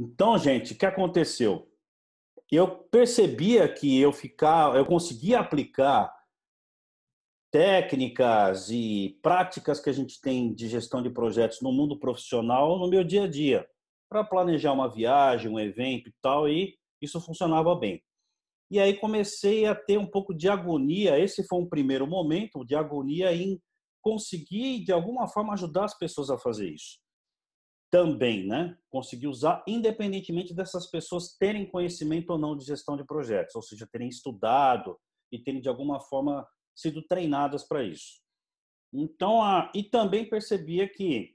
Então, gente, o que aconteceu? Eu percebia que eu ficava, eu conseguia aplicar técnicas e práticas que a gente tem de gestão de projetos no mundo profissional no meu dia a dia, para planejar uma viagem, um evento e tal, e isso funcionava bem. E aí comecei a ter um pouco de agonia, esse foi um primeiro momento de agonia em conseguir, de alguma forma, ajudar as pessoas a fazer isso também, né? Conseguir usar independentemente dessas pessoas terem conhecimento ou não de gestão de projetos, ou seja, terem estudado e terem de alguma forma sido treinadas para isso. Então, a, e também percebia que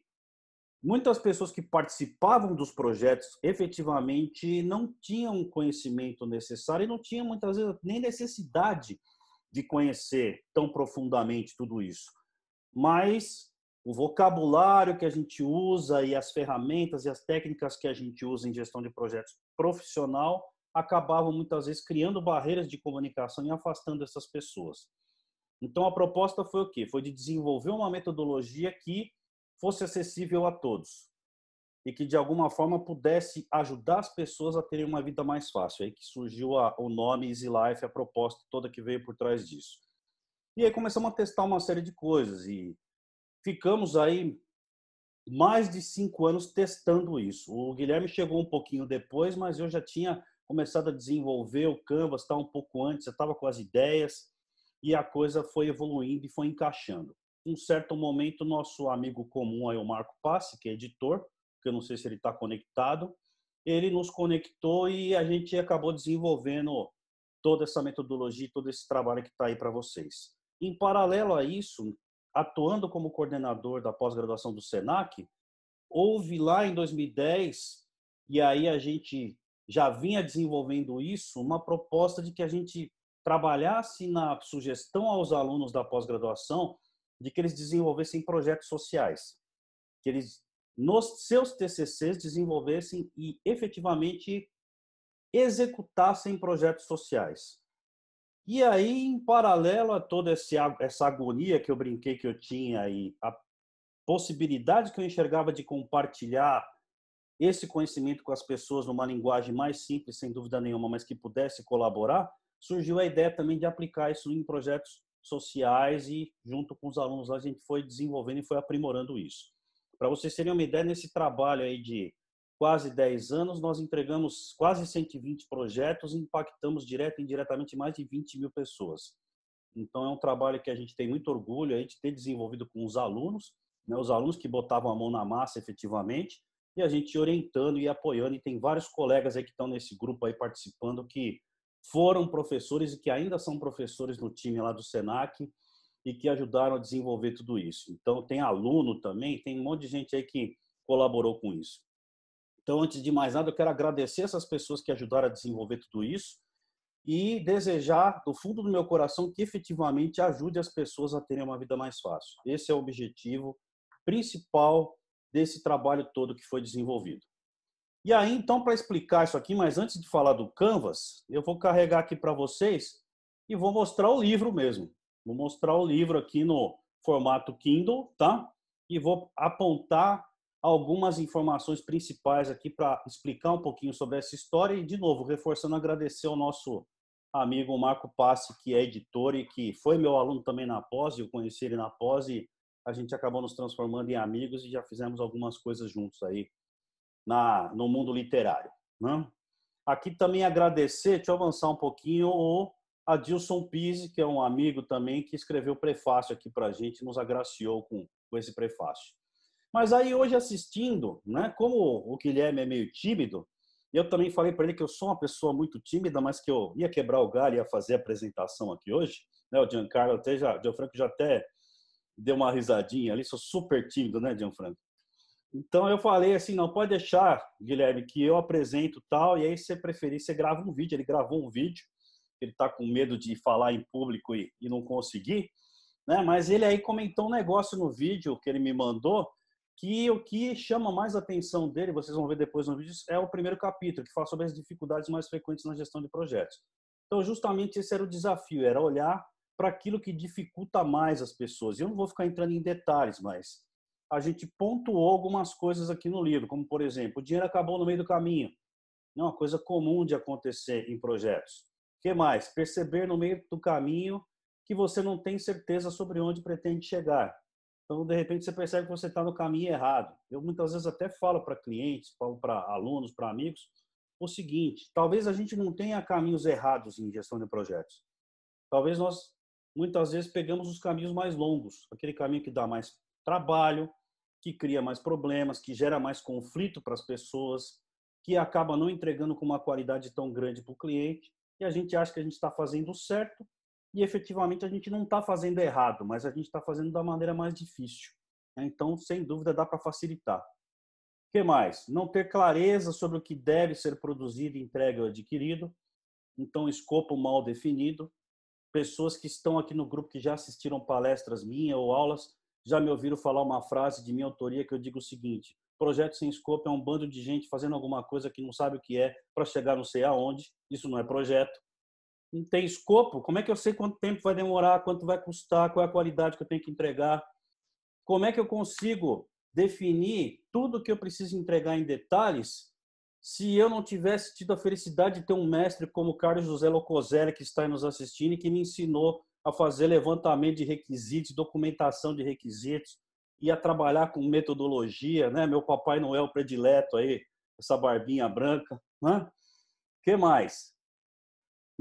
muitas pessoas que participavam dos projetos efetivamente não tinham o conhecimento necessário e não tinham muitas vezes nem necessidade de conhecer tão profundamente tudo isso. Mas o vocabulário que a gente usa e as ferramentas e as técnicas que a gente usa em gestão de projetos profissional acabavam muitas vezes criando barreiras de comunicação e afastando essas pessoas. Então a proposta foi o quê? Foi de desenvolver uma metodologia que fosse acessível a todos e que de alguma forma pudesse ajudar as pessoas a terem uma vida mais fácil. É aí que surgiu a, o nome Easy Life, a proposta toda que veio por trás disso. E aí começamos a testar uma série de coisas e ficamos aí mais de cinco anos testando isso. O Guilherme chegou um pouquinho depois, mas eu já tinha começado a desenvolver o Canvas, tá um pouco antes, eu estava com as ideias e a coisa foi evoluindo e foi encaixando. Um certo momento, nosso amigo comum aí, o Marco Passe, que é editor, que eu não sei se ele está conectado, ele nos conectou e a gente acabou desenvolvendo toda essa metodologia, todo esse trabalho que está aí para vocês. Em paralelo a isso, atuando como coordenador da pós-graduação do SENAC, houve lá em 2010, e aí a gente já vinha desenvolvendo isso, uma proposta de que a gente trabalhasse na sugestão aos alunos da pós-graduação de que eles desenvolvessem projetos sociais, que eles nos seus TCCs desenvolvessem e efetivamente executassem projetos sociais. E aí, em paralelo a toda essa agonia que eu brinquei que eu tinha e a possibilidade que eu enxergava de compartilhar esse conhecimento com as pessoas numa linguagem mais simples, sem dúvida nenhuma, mas que pudesse colaborar, surgiu a ideia também de aplicar isso em projetos sociais e junto com os alunos a gente foi desenvolvendo e foi aprimorando isso. Para vocês terem uma ideia, nesse trabalho aí de quase 10 anos, nós entregamos quase 120 projetos e impactamos direto e indiretamente mais de 20 mil pessoas. Então, é um trabalho que a gente tem muito orgulho aí de ter desenvolvido com os alunos, né, os alunos que botavam a mão na massa efetivamente, e a gente orientando e apoiando. E tem vários colegas aí que estão nesse grupo aí participando que foram professores e que ainda são professores no time lá do SENAC e que ajudaram a desenvolver tudo isso. Então, tem aluno também, tem um monte de gente aí que colaborou com isso. Então, antes de mais nada, eu quero agradecer essas pessoas que ajudaram a desenvolver tudo isso e desejar do fundo do meu coração que efetivamente ajude as pessoas a terem uma vida mais fácil. Esse é o objetivo principal desse trabalho todo que foi desenvolvido. E aí, então, para explicar isso aqui, mas antes de falar do Canvas, eu vou carregar aqui para vocês e vou mostrar o livro mesmo. Vou mostrar o livro aqui no formato Kindle, tá? E vou apontar algumas informações principais aqui para explicar um pouquinho sobre essa história e, de novo, reforçando, agradecer ao nosso amigo Marco Passi, que é editor e que foi meu aluno também na pós, eu conheci ele na pós e a gente acabou nos transformando em amigos e já fizemos algumas coisas juntos aí na, no mundo literário. Né? Aqui também agradecer, deixa eu avançar um pouquinho, o Adilson Pise, que é um amigo também, que escreveu o prefácio aqui para a gente, nos agraciou com, com esse prefácio. Mas aí hoje assistindo, né, como o Guilherme é meio tímido, eu também falei para ele que eu sou uma pessoa muito tímida, mas que eu ia quebrar o galho, e ia fazer a apresentação aqui hoje. Né, o Giancarlo até já, o Gianfranco já até deu uma risadinha ali, sou super tímido, né, Gianfranco? Então eu falei assim, não pode deixar, Guilherme, que eu apresento tal, e aí você preferir, você grava um vídeo. Ele gravou um vídeo, ele está com medo de falar em público e, e não conseguir, né? Mas ele aí comentou um negócio no vídeo que ele me mandou, que o que chama mais atenção dele, vocês vão ver depois no vídeo, é o primeiro capítulo, que fala sobre as dificuldades mais frequentes na gestão de projetos. Então, justamente esse era o desafio, era olhar para aquilo que dificulta mais as pessoas. Eu não vou ficar entrando em detalhes, mas a gente pontuou algumas coisas aqui no livro, como, por exemplo, o dinheiro acabou no meio do caminho. Não é uma coisa comum de acontecer em projetos. O que mais? Perceber no meio do caminho que você não tem certeza sobre onde pretende chegar. Então, de repente, você percebe que você está no caminho errado. Eu muitas vezes até falo para clientes, falo para alunos, para amigos, o seguinte: talvez a gente não tenha caminhos errados em gestão de projetos. Talvez nós, muitas vezes, pegamos os caminhos mais longos aquele caminho que dá mais trabalho, que cria mais problemas, que gera mais conflito para as pessoas, que acaba não entregando com uma qualidade tão grande para o cliente. E a gente acha que a gente está fazendo certo, e efetivamente a gente não está fazendo errado, mas a gente está fazendo da maneira mais difícil. Né? Então, sem dúvida, dá para facilitar. O que mais? Não ter clareza sobre o que deve ser produzido, entregue ou adquirido. Então, escopo mal definido. Pessoas que estão aqui no grupo que já assistiram palestras minhas ou aulas já me ouviram falar uma frase de minha autoria que eu digo o seguinte: projeto sem escopo é um bando de gente fazendo alguma coisa que não sabe o que é para chegar não sei aonde. Isso não é projeto não tem escopo, como é que eu sei quanto tempo vai demorar, quanto vai custar, qual é a qualidade que eu tenho que entregar? Como é que eu consigo definir tudo que eu preciso entregar em detalhes se eu não tivesse tido a felicidade de ter um mestre como Carlos José Locoselli, que está nos assistindo e que me ensinou a fazer levantamento de requisitos, documentação de requisitos e a trabalhar com metodologia, né? Meu Papai Noel predileto aí, essa barbinha branca, né? que mais?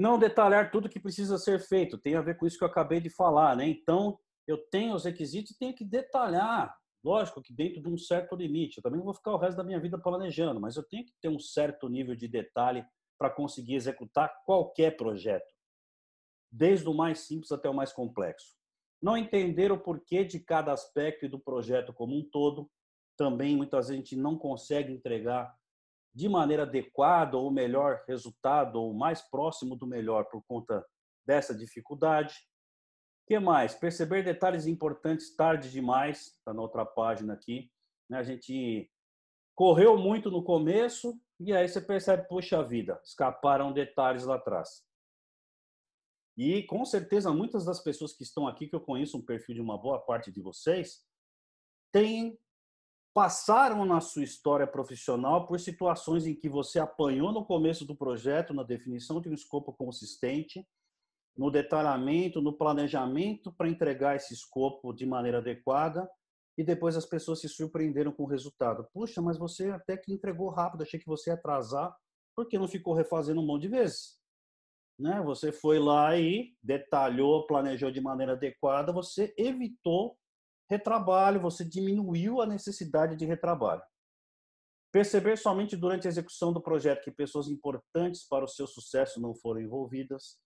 não detalhar tudo que precisa ser feito, tem a ver com isso que eu acabei de falar, né? Então, eu tenho os requisitos e tenho que detalhar. Lógico que dentro de um certo limite, eu também não vou ficar o resto da minha vida planejando, mas eu tenho que ter um certo nível de detalhe para conseguir executar qualquer projeto, desde o mais simples até o mais complexo. Não entender o porquê de cada aspecto e do projeto como um todo, também muitas vezes a gente não consegue entregar de maneira adequada ou melhor resultado ou mais próximo do melhor por conta dessa dificuldade. Que mais? Perceber detalhes importantes tarde demais, está na outra página aqui. Né? A gente correu muito no começo e aí você percebe, poxa vida, escaparam detalhes lá atrás. E com certeza muitas das pessoas que estão aqui, que eu conheço um perfil de uma boa parte de vocês, têm passaram na sua história profissional por situações em que você apanhou no começo do projeto, na definição de um escopo consistente, no detalhamento, no planejamento para entregar esse escopo de maneira adequada, e depois as pessoas se surpreenderam com o resultado. Puxa, mas você até que entregou rápido, achei que você ia atrasar, porque não ficou refazendo um monte de vezes. Né? Você foi lá e detalhou, planejou de maneira adequada, você evitou retrabalho, você diminuiu a necessidade de retrabalho. Perceber somente durante a execução do projeto que pessoas importantes para o seu sucesso não foram envolvidas.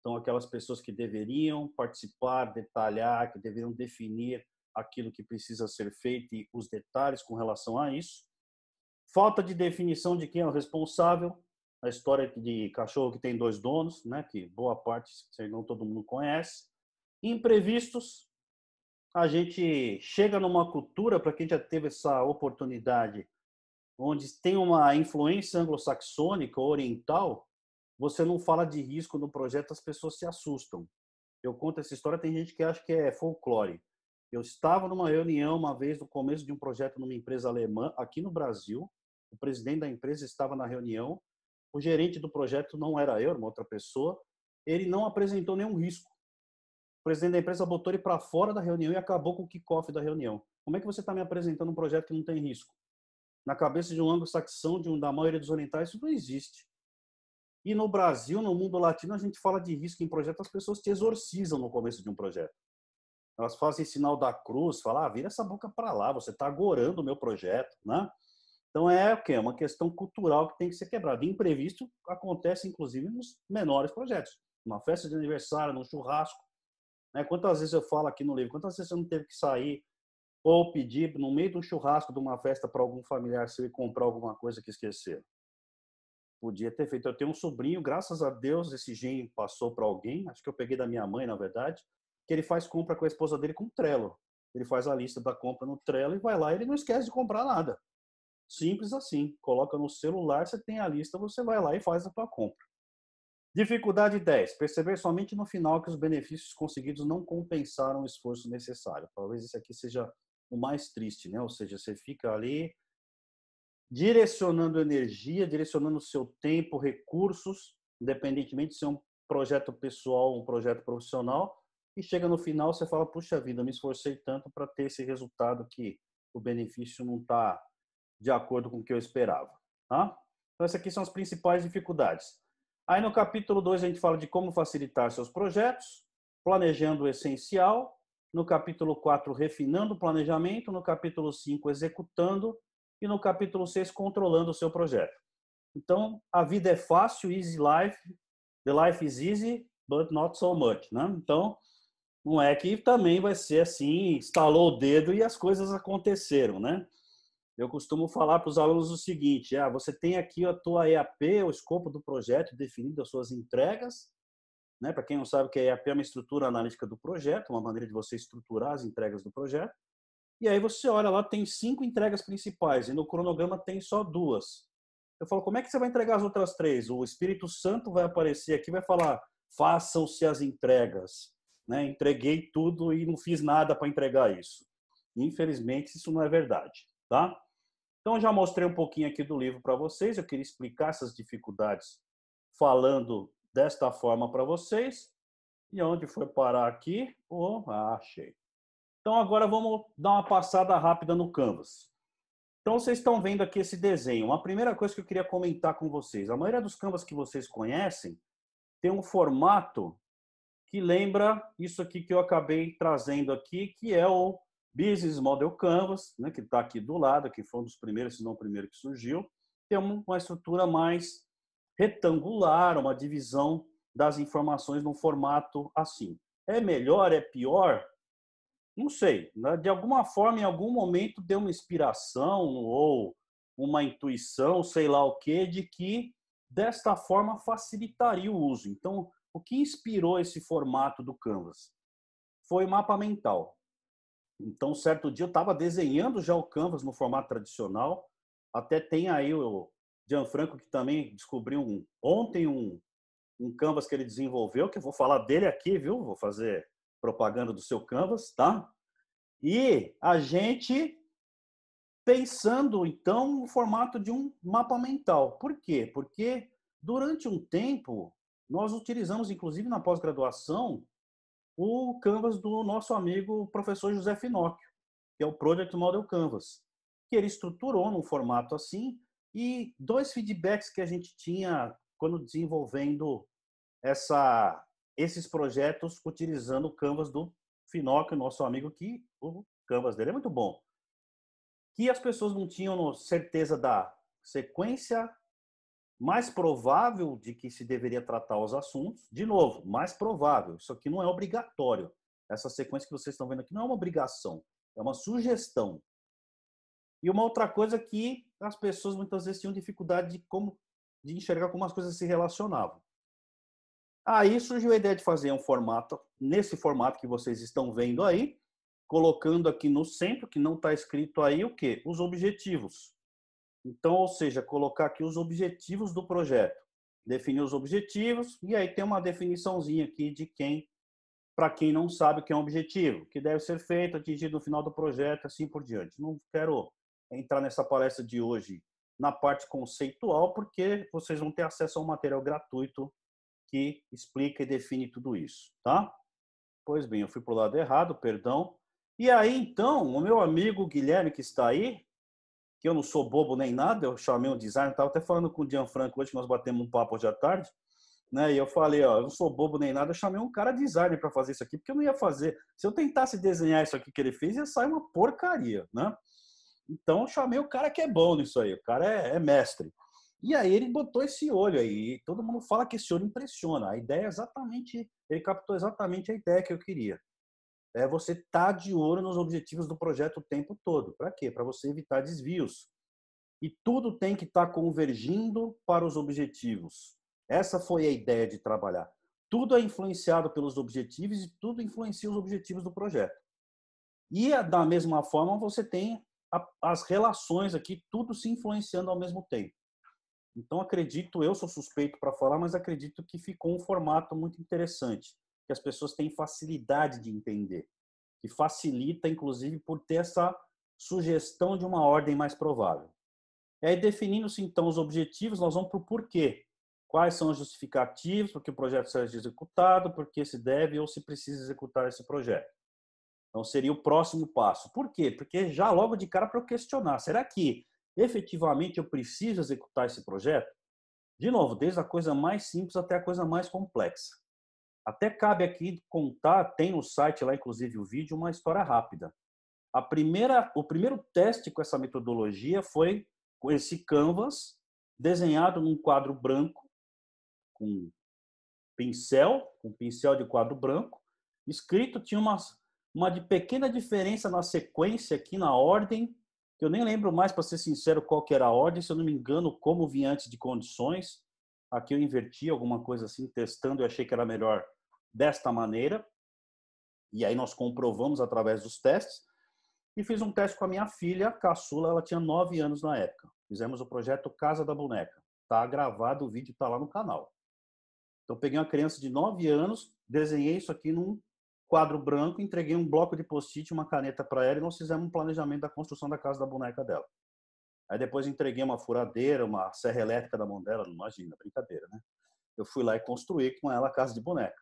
Então, aquelas pessoas que deveriam participar, detalhar, que deveriam definir aquilo que precisa ser feito e os detalhes com relação a isso. Falta de definição de quem é o responsável. A história de cachorro que tem dois donos, né, que boa parte, se não todo mundo conhece. Imprevistos, a gente chega numa cultura, para quem já teve essa oportunidade, onde tem uma influência anglo-saxônica oriental, você não fala de risco no projeto, as pessoas se assustam. Eu conto essa história, tem gente que acha que é folclore. Eu estava numa reunião uma vez no começo de um projeto numa empresa alemã aqui no Brasil. O presidente da empresa estava na reunião. O gerente do projeto não era eu, era uma outra pessoa. Ele não apresentou nenhum risco o presidente da empresa botou ele para fora da reunião e acabou com o kickoff da reunião. Como é que você está me apresentando um projeto que não tem risco? Na cabeça de um anglo-saxão, de um da maioria dos orientais, isso não existe. E no Brasil, no mundo latino, a gente fala de risco em projeto, as pessoas te exorcizam no começo de um projeto. Elas fazem sinal da cruz, falam, ah, vira essa boca para lá, você está agorando o meu projeto, né? Então é o quê? É uma questão cultural que tem que ser quebrada. Imprevisto acontece, inclusive, nos menores projetos. Uma festa de aniversário, num churrasco, né? Quantas vezes eu falo aqui no livro, quantas vezes você não teve que sair ou pedir no meio de um churrasco, de uma festa para algum familiar seu ir comprar alguma coisa que esquecer? Podia ter feito. Eu tenho um sobrinho, graças a Deus esse gene passou para alguém, acho que eu peguei da minha mãe, na verdade, que ele faz compra com a esposa dele com Trello. Ele faz a lista da compra no Trello e vai lá e ele não esquece de comprar nada. Simples assim. Coloca no celular, você tem a lista, você vai lá e faz a sua compra. Dificuldade 10. Perceber somente no final que os benefícios conseguidos não compensaram o esforço necessário. Talvez esse aqui seja o mais triste, né? Ou seja, você fica ali direcionando energia, direcionando seu tempo, recursos, independentemente de ser um projeto pessoal ou um projeto profissional, e chega no final você fala: puxa vida, me esforcei tanto para ter esse resultado que o benefício não está de acordo com o que eu esperava. Tá? Então, essas aqui são as principais dificuldades. Aí no capítulo 2 a gente fala de como facilitar seus projetos, planejando o essencial, no capítulo 4 refinando o planejamento, no capítulo 5 executando e no capítulo 6 controlando o seu projeto. Então, a vida é fácil, easy life, the life is easy, but not so much, né? Então, não é que também vai ser assim, estalou o dedo e as coisas aconteceram, né? Eu costumo falar para os alunos o seguinte: ah, você tem aqui a tua EAP, o escopo do projeto definido, as suas entregas. Né? Para quem não sabe, que é a EAP é uma estrutura analítica do projeto, uma maneira de você estruturar as entregas do projeto. E aí você olha lá, tem cinco entregas principais e no cronograma tem só duas. Eu falo, como é que você vai entregar as outras três? O Espírito Santo vai aparecer aqui, vai falar, façam-se as entregas. Né? Entreguei tudo e não fiz nada para entregar isso. Infelizmente, isso não é verdade, tá? Então, já mostrei um pouquinho aqui do livro para vocês. Eu queria explicar essas dificuldades falando desta forma para vocês. E onde foi parar aqui? Oh, ah, achei. Então, agora vamos dar uma passada rápida no Canvas. Então, vocês estão vendo aqui esse desenho. Uma primeira coisa que eu queria comentar com vocês. A maioria dos Canvas que vocês conhecem tem um formato que lembra isso aqui que eu acabei trazendo aqui, que é o Business Model Canvas, né, que está aqui do lado, que foi um dos primeiros, se não o primeiro que surgiu, tem uma estrutura mais retangular, uma divisão das informações num formato assim. É melhor, é pior? Não sei. Né? De alguma forma, em algum momento, deu uma inspiração ou uma intuição, sei lá o quê, de que desta forma facilitaria o uso. Então, o que inspirou esse formato do Canvas? Foi mapa mental. Então, certo dia eu estava desenhando já o canvas no formato tradicional. Até tem aí o Gianfranco que também descobriu um, ontem um, um canvas que ele desenvolveu, que eu vou falar dele aqui, viu? Vou fazer propaganda do seu canvas, tá? E a gente pensando então no formato de um mapa mental. Por quê? Porque durante um tempo nós utilizamos, inclusive na pós-graduação, o Canvas do nosso amigo professor José Finocchio, que é o Project Model Canvas, que ele estruturou num formato assim, e dois feedbacks que a gente tinha quando desenvolvendo essa, esses projetos utilizando o Canvas do Finocchio, nosso amigo, que o Canvas dele é muito bom. Que as pessoas não tinham certeza da sequência mais provável de que se deveria tratar os assuntos. De novo, mais provável. Isso aqui não é obrigatório. Essa sequência que vocês estão vendo aqui não é uma obrigação, é uma sugestão. E uma outra coisa que as pessoas muitas vezes tinham dificuldade de como de enxergar como as coisas se relacionavam. Aí surgiu a ideia de fazer um formato, nesse formato que vocês estão vendo aí, colocando aqui no centro, que não está escrito aí, o quê? Os objetivos. Então, ou seja, colocar aqui os objetivos do projeto, definir os objetivos e aí tem uma definiçãozinha aqui de quem, para quem não sabe o que é um objetivo, que deve ser feito, atingido no final do projeto, assim por diante. Não quero entrar nessa palestra de hoje na parte conceitual, porque vocês vão ter acesso a um material gratuito que explica e define tudo isso, tá? Pois bem, eu fui para o lado errado, perdão. E aí, então, o meu amigo Guilherme, que está aí, que eu não sou bobo nem nada, eu chamei um designer, estava até falando com o Gianfranco hoje, nós batemos um papo hoje à tarde, né? E eu falei, ó, eu não sou bobo nem nada, eu chamei um cara designer para fazer isso aqui, porque eu não ia fazer. Se eu tentasse desenhar isso aqui que ele fez, ia sair uma porcaria, né? Então eu chamei o cara que é bom nisso aí, o cara é, é mestre. E aí ele botou esse olho aí, todo mundo fala que esse olho impressiona. A ideia é exatamente, ele captou exatamente a ideia que eu queria, é você estar tá de ouro nos objetivos do projeto o tempo todo. Para quê? Para você evitar desvios. E tudo tem que estar tá convergindo para os objetivos. Essa foi a ideia de trabalhar. Tudo é influenciado pelos objetivos e tudo influencia os objetivos do projeto. E é, da mesma forma, você tem a, as relações aqui, tudo se influenciando ao mesmo tempo. Então, acredito, eu sou suspeito para falar, mas acredito que ficou um formato muito interessante que as pessoas têm facilidade de entender, que facilita, inclusive, por ter essa sugestão de uma ordem mais provável. É aí, definindo-se, então, os objetivos, nós vamos para o porquê. Quais são os justificativos, porque o projeto seja executado, porque se deve ou se precisa executar esse projeto. Então, seria o próximo passo. Por quê? Porque já logo de cara para eu questionar, será que efetivamente eu preciso executar esse projeto? De novo, desde a coisa mais simples até a coisa mais complexa. Até cabe aqui contar, tem no site lá inclusive o vídeo, uma história rápida. A primeira, o primeiro teste com essa metodologia foi com esse canvas desenhado num quadro branco com pincel, um pincel de quadro branco, escrito tinha uma uma pequena diferença na sequência aqui na ordem, que eu nem lembro mais para ser sincero qual que era a ordem, se eu não me engano, como vinha antes de condições. Aqui eu inverti alguma coisa assim, testando, eu achei que era melhor desta maneira. E aí nós comprovamos através dos testes. E fiz um teste com a minha filha, a caçula, ela tinha 9 anos na época. Fizemos o projeto Casa da Boneca. Tá gravado, o vídeo está lá no canal. Então peguei uma criança de 9 anos, desenhei isso aqui num quadro branco, entreguei um bloco de post-it, uma caneta para ela e nós fizemos um planejamento da construção da casa da boneca dela. Aí depois entreguei uma furadeira, uma serra elétrica da mão dela, não imagina, brincadeira, né? Eu fui lá e construí com ela a casa de boneca.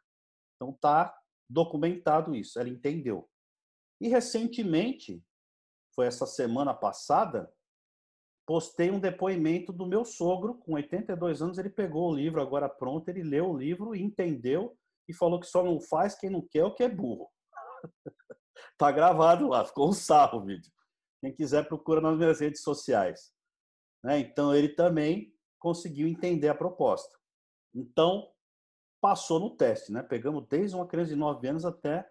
Então tá documentado isso, ela entendeu. E recentemente, foi essa semana passada, postei um depoimento do meu sogro, com 82 anos, ele pegou o livro agora pronto, ele leu o livro, entendeu e falou que só não faz quem não quer o que é burro. tá gravado lá, ficou um sarro o vídeo. Quem quiser procura nas minhas redes sociais. Né? Então ele também conseguiu entender a proposta. Então, passou no teste, né? Pegamos desde uma criança de 9 anos até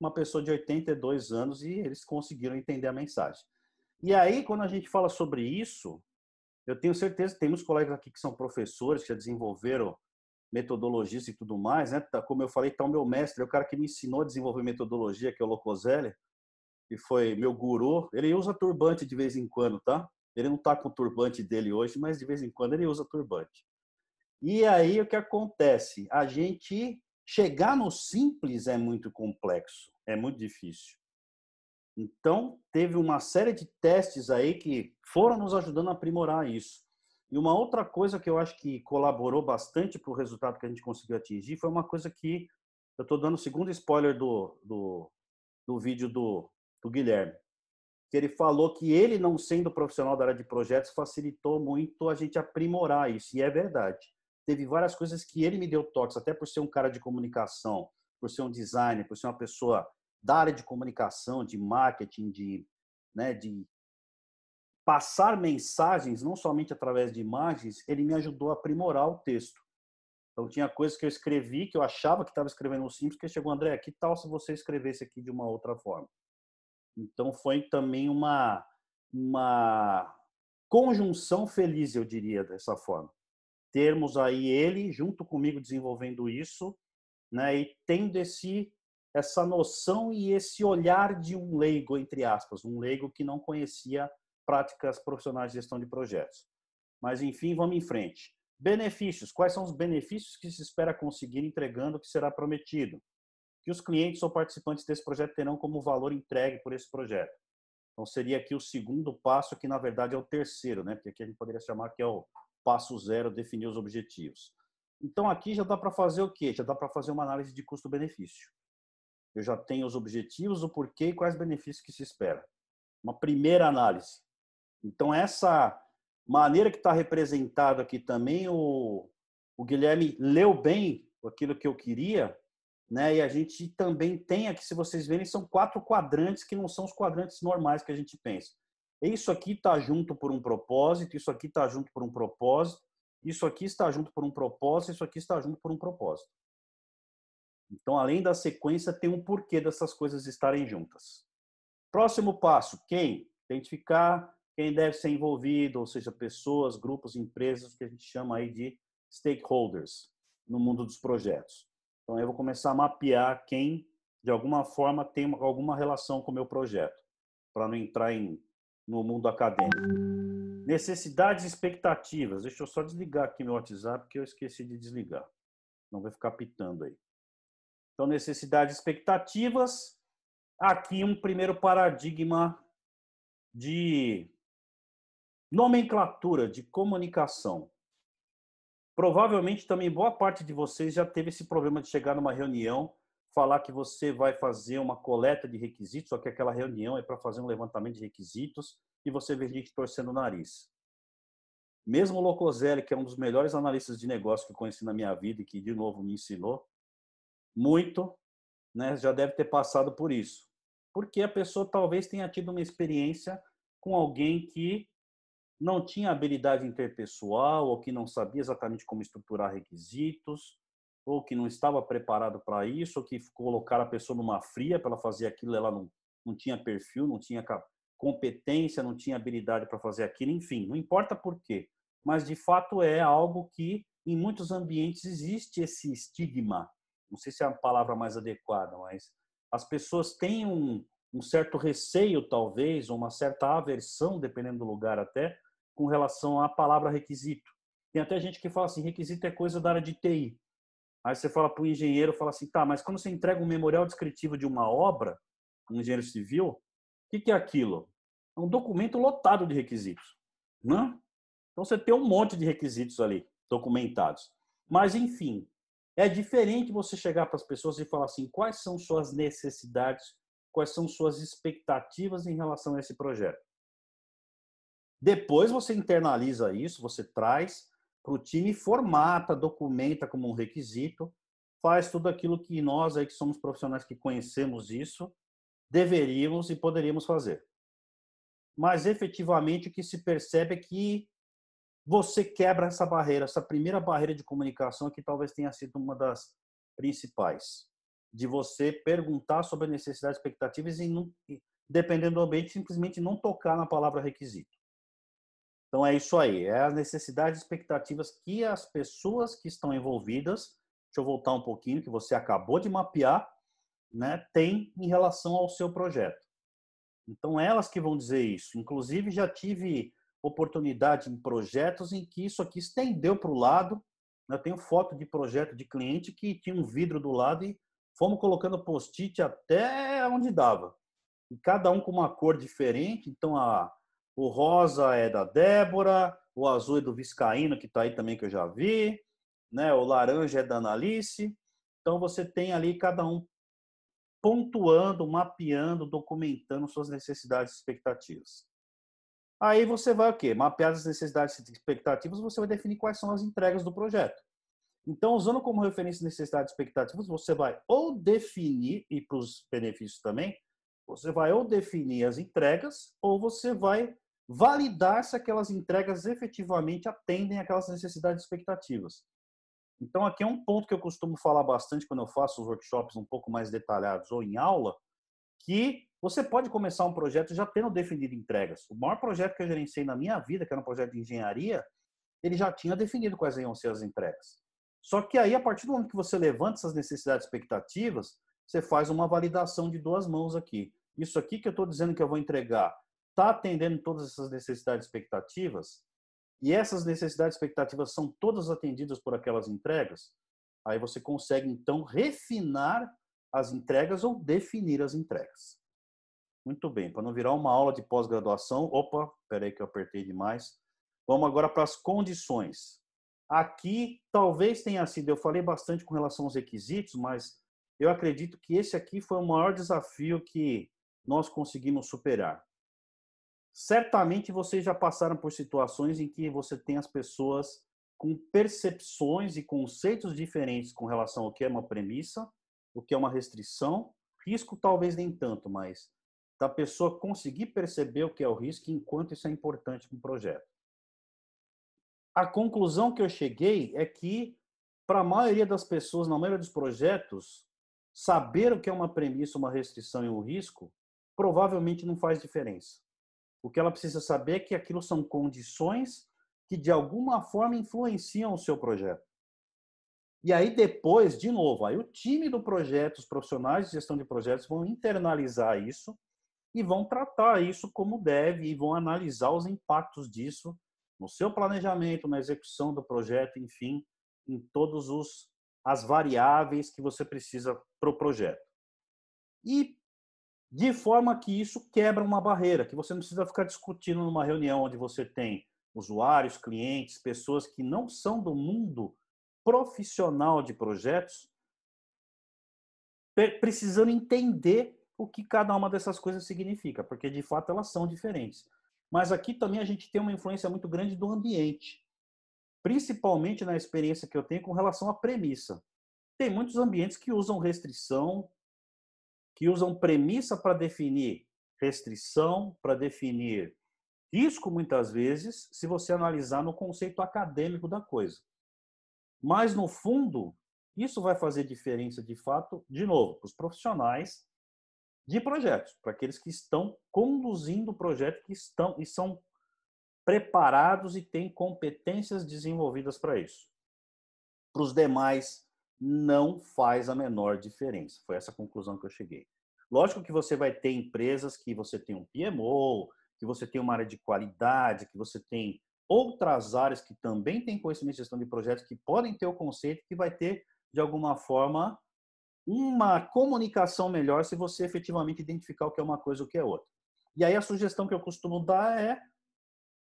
uma pessoa de 82 anos e eles conseguiram entender a mensagem. E aí, quando a gente fala sobre isso, eu tenho certeza que temos colegas aqui que são professores, que já desenvolveram metodologias e tudo mais, né? Tá, como eu falei, tá o meu mestre, é o cara que me ensinou a desenvolver metodologia, que é o Locoselli, que foi meu guru. Ele usa turbante de vez em quando, tá? Ele não tá com o turbante dele hoje, mas de vez em quando ele usa turbante. E aí o que acontece? A gente chegar no simples é muito complexo, é muito difícil. Então, teve uma série de testes aí que foram nos ajudando a aprimorar isso. E uma outra coisa que eu acho que colaborou bastante para o resultado que a gente conseguiu atingir foi uma coisa que eu estou dando o segundo spoiler do, do, do vídeo do, do Guilherme que ele falou que ele, não sendo profissional da área de projetos, facilitou muito a gente aprimorar isso, e é verdade teve várias coisas que ele me deu toques, até por ser um cara de comunicação, por ser um designer, por ser uma pessoa da área de comunicação, de marketing, de, né, de passar mensagens, não somente através de imagens, ele me ajudou a aprimorar o texto. Então, tinha coisas que eu escrevi, que eu achava que estava escrevendo um simples, que chegou, André, que tal se você escrevesse aqui de uma outra forma? Então, foi também uma, uma conjunção feliz, eu diria, dessa forma termos aí ele junto comigo desenvolvendo isso, né? E tendo esse essa noção e esse olhar de um leigo entre aspas, um leigo que não conhecia práticas profissionais de gestão de projetos. Mas enfim, vamos em frente. Benefícios. Quais são os benefícios que se espera conseguir entregando o que será prometido? Que os clientes ou participantes desse projeto terão como valor entregue por esse projeto. Então seria aqui o segundo passo, que na verdade é o terceiro, né? Porque aqui a gente poderia chamar que é o passo zero, definir os objetivos. Então, aqui já dá para fazer o quê? Já dá para fazer uma análise de custo-benefício. Eu já tenho os objetivos, o porquê e quais benefícios que se espera. Uma primeira análise. Então, essa maneira que está representada aqui também, o, o Guilherme leu bem aquilo que eu queria, né? E a gente também tem aqui, se vocês verem, são quatro quadrantes que não são os quadrantes normais que a gente pensa isso aqui está junto por um propósito, isso aqui está junto por um propósito, isso aqui está junto por um propósito, isso aqui está junto por um propósito. Então, além da sequência, tem um porquê dessas coisas estarem juntas. Próximo passo, quem? Identificar quem deve ser envolvido, ou seja, pessoas, grupos, empresas, que a gente chama aí de stakeholders no mundo dos projetos. Então, eu vou começar a mapear quem, de alguma forma, tem alguma relação com o meu projeto, para não entrar em no mundo acadêmico. Necessidades e expectativas. Deixa eu só desligar aqui meu WhatsApp, que eu esqueci de desligar. Não vai ficar pitando aí. Então, necessidades e expectativas. Aqui um primeiro paradigma de nomenclatura de comunicação. Provavelmente também boa parte de vocês já teve esse problema de chegar numa reunião falar que você vai fazer uma coleta de requisitos, só que aquela reunião é para fazer um levantamento de requisitos e você vê gente torcendo o nariz. Mesmo o Locoselli, que é um dos melhores analistas de negócio que eu conheci na minha vida e que, de novo, me ensinou muito, né, já deve ter passado por isso. Porque a pessoa talvez tenha tido uma experiência com alguém que não tinha habilidade interpessoal ou que não sabia exatamente como estruturar requisitos ou que não estava preparado para isso, ou que colocaram a pessoa numa fria para ela fazer aquilo, ela não, não tinha perfil, não tinha competência, não tinha habilidade para fazer aquilo, enfim, não importa por quê. Mas, de fato, é algo que em muitos ambientes existe esse estigma. Não sei se é a palavra mais adequada, mas as pessoas têm um, um certo receio, talvez, ou uma certa aversão, dependendo do lugar até, com relação à palavra requisito. Tem até gente que fala assim: requisito é coisa da área de TI. Aí você fala para o engenheiro, fala assim, tá, mas quando você entrega um memorial descritivo de uma obra, um engenheiro civil, o que, que é aquilo? É um documento lotado de requisitos. Né? Então você tem um monte de requisitos ali, documentados. Mas, enfim, é diferente você chegar para as pessoas e falar assim, quais são suas necessidades, quais são suas expectativas em relação a esse projeto. Depois você internaliza isso, você traz para o time, formata, documenta como um requisito, faz tudo aquilo que nós aí que somos profissionais que conhecemos isso, deveríamos e poderíamos fazer. Mas efetivamente o que se percebe é que você quebra essa barreira, essa primeira barreira de comunicação que talvez tenha sido uma das principais, de você perguntar sobre necessidades, expectativas e, não, dependendo do ambiente, simplesmente não tocar na palavra requisito. Então é isso aí, é as necessidades e expectativas que as pessoas que estão envolvidas, deixa eu voltar um pouquinho, que você acabou de mapear, né, tem em relação ao seu projeto. Então elas que vão dizer isso. Inclusive já tive oportunidade em projetos em que isso aqui estendeu para o lado. Eu tenho foto de projeto de cliente que tinha um vidro do lado e fomos colocando post-it até onde dava. E cada um com uma cor diferente, então a, o rosa é da Débora, o azul é do Viscaíno, que está aí também que eu já vi, né? o laranja é da Analice. Então você tem ali cada um pontuando, mapeando, documentando suas necessidades e expectativas. Aí você vai o quê? Mapear as necessidades e expectativas, você vai definir quais são as entregas do projeto. Então, usando como referência necessidades e expectativas, você vai ou definir, e para os benefícios também, você vai ou definir as entregas, ou você vai validar se aquelas entregas efetivamente atendem aquelas necessidades e expectativas. Então, aqui é um ponto que eu costumo falar bastante quando eu faço os workshops um pouco mais detalhados ou em aula, que você pode começar um projeto já tendo definido entregas. O maior projeto que eu gerenciei na minha vida, que era um projeto de engenharia, ele já tinha definido quais iam ser as entregas. Só que aí, a partir do momento que você levanta essas necessidades e expectativas, você faz uma validação de duas mãos aqui. Isso aqui que eu estou dizendo que eu vou entregar está atendendo todas essas necessidades e expectativas, e essas necessidades e expectativas são todas atendidas por aquelas entregas, aí você consegue, então, refinar as entregas ou definir as entregas. Muito bem, para não virar uma aula de pós-graduação, opa, peraí que eu apertei demais. Vamos agora para as condições. Aqui talvez tenha sido, eu falei bastante com relação aos requisitos, mas eu acredito que esse aqui foi o maior desafio que nós conseguimos superar certamente vocês já passaram por situações em que você tem as pessoas com percepções e conceitos diferentes com relação ao que é uma premissa, o que é uma restrição, risco talvez nem tanto, mas da pessoa conseguir perceber o que é o risco enquanto isso é importante para o projeto. A conclusão que eu cheguei é que, para a maioria das pessoas, na maioria dos projetos, saber o que é uma premissa, uma restrição e um risco provavelmente não faz diferença. O que ela precisa saber é que aquilo são condições que de alguma forma influenciam o seu projeto. E aí depois, de novo, aí o time do projeto, os profissionais de gestão de projetos vão internalizar isso e vão tratar isso como deve e vão analisar os impactos disso no seu planejamento, na execução do projeto, enfim, em todos os as variáveis que você precisa para o projeto. E de forma que isso quebra uma barreira, que você não precisa ficar discutindo numa reunião onde você tem usuários, clientes, pessoas que não são do mundo profissional de projetos, precisando entender o que cada uma dessas coisas significa, porque de fato elas são diferentes. Mas aqui também a gente tem uma influência muito grande do ambiente, principalmente na experiência que eu tenho com relação à premissa. Tem muitos ambientes que usam restrição, que usam premissa para definir restrição, para definir risco, muitas vezes, se você analisar no conceito acadêmico da coisa. Mas, no fundo, isso vai fazer diferença de fato, de novo, para os profissionais de projetos, para aqueles que estão conduzindo o projeto, que estão e são preparados e têm competências desenvolvidas para isso. Para os demais não faz a menor diferença. Foi essa conclusão que eu cheguei. Lógico que você vai ter empresas que você tem um PMO, que você tem uma área de qualidade, que você tem outras áreas que também têm conhecimento de gestão de projetos, que podem ter o conceito, que vai ter, de alguma forma, uma comunicação melhor se você efetivamente identificar o que é uma coisa e o que é outra. E aí a sugestão que eu costumo dar é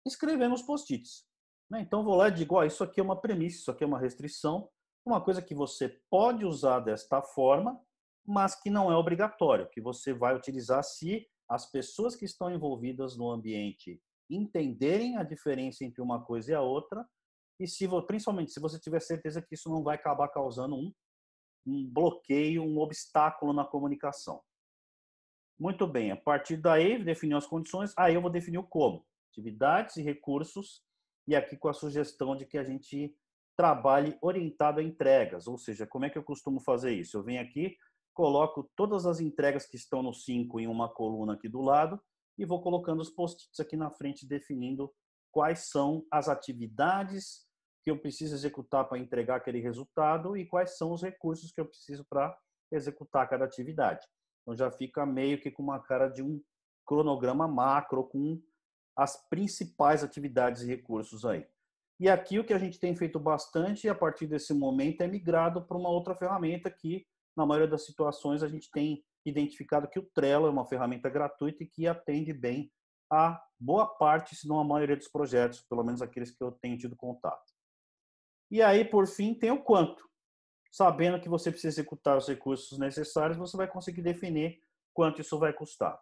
escrever nos post-its. Né? Então vou lá e digo, oh, isso aqui é uma premissa, isso aqui é uma restrição, uma coisa que você pode usar desta forma, mas que não é obrigatório, que você vai utilizar se as pessoas que estão envolvidas no ambiente entenderem a diferença entre uma coisa e a outra, e se principalmente se você tiver certeza que isso não vai acabar causando um, um bloqueio, um obstáculo na comunicação. Muito bem, a partir daí, definiu as condições, aí eu vou definir o como. Atividades e recursos, e aqui com a sugestão de que a gente trabalhe orientado a entregas, ou seja, como é que eu costumo fazer isso? Eu venho aqui, coloco todas as entregas que estão no 5 em uma coluna aqui do lado e vou colocando os post-its aqui na frente, definindo quais são as atividades que eu preciso executar para entregar aquele resultado e quais são os recursos que eu preciso para executar cada atividade. Então já fica meio que com uma cara de um cronograma macro com as principais atividades e recursos aí. E aqui o que a gente tem feito bastante a partir desse momento é migrado para uma outra ferramenta que, na maioria das situações, a gente tem identificado que o Trello é uma ferramenta gratuita e que atende bem a boa parte, se não a maioria dos projetos, pelo menos aqueles que eu tenho tido contato. E aí, por fim, tem o quanto. Sabendo que você precisa executar os recursos necessários, você vai conseguir definir quanto isso vai custar.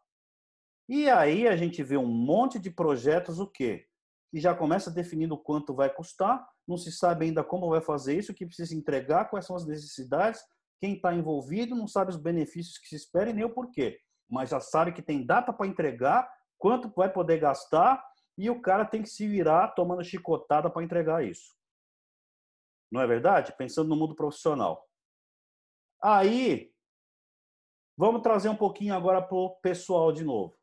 E aí a gente vê um monte de projetos o quê? que já começa definindo quanto vai custar, não se sabe ainda como vai fazer isso, o que precisa entregar, quais são as necessidades, quem está envolvido não sabe os benefícios que se esperem nem o porquê, mas já sabe que tem data para entregar, quanto vai poder gastar e o cara tem que se virar tomando chicotada para entregar isso. Não é verdade? Pensando no mundo profissional. Aí, vamos trazer um pouquinho agora para o pessoal de novo.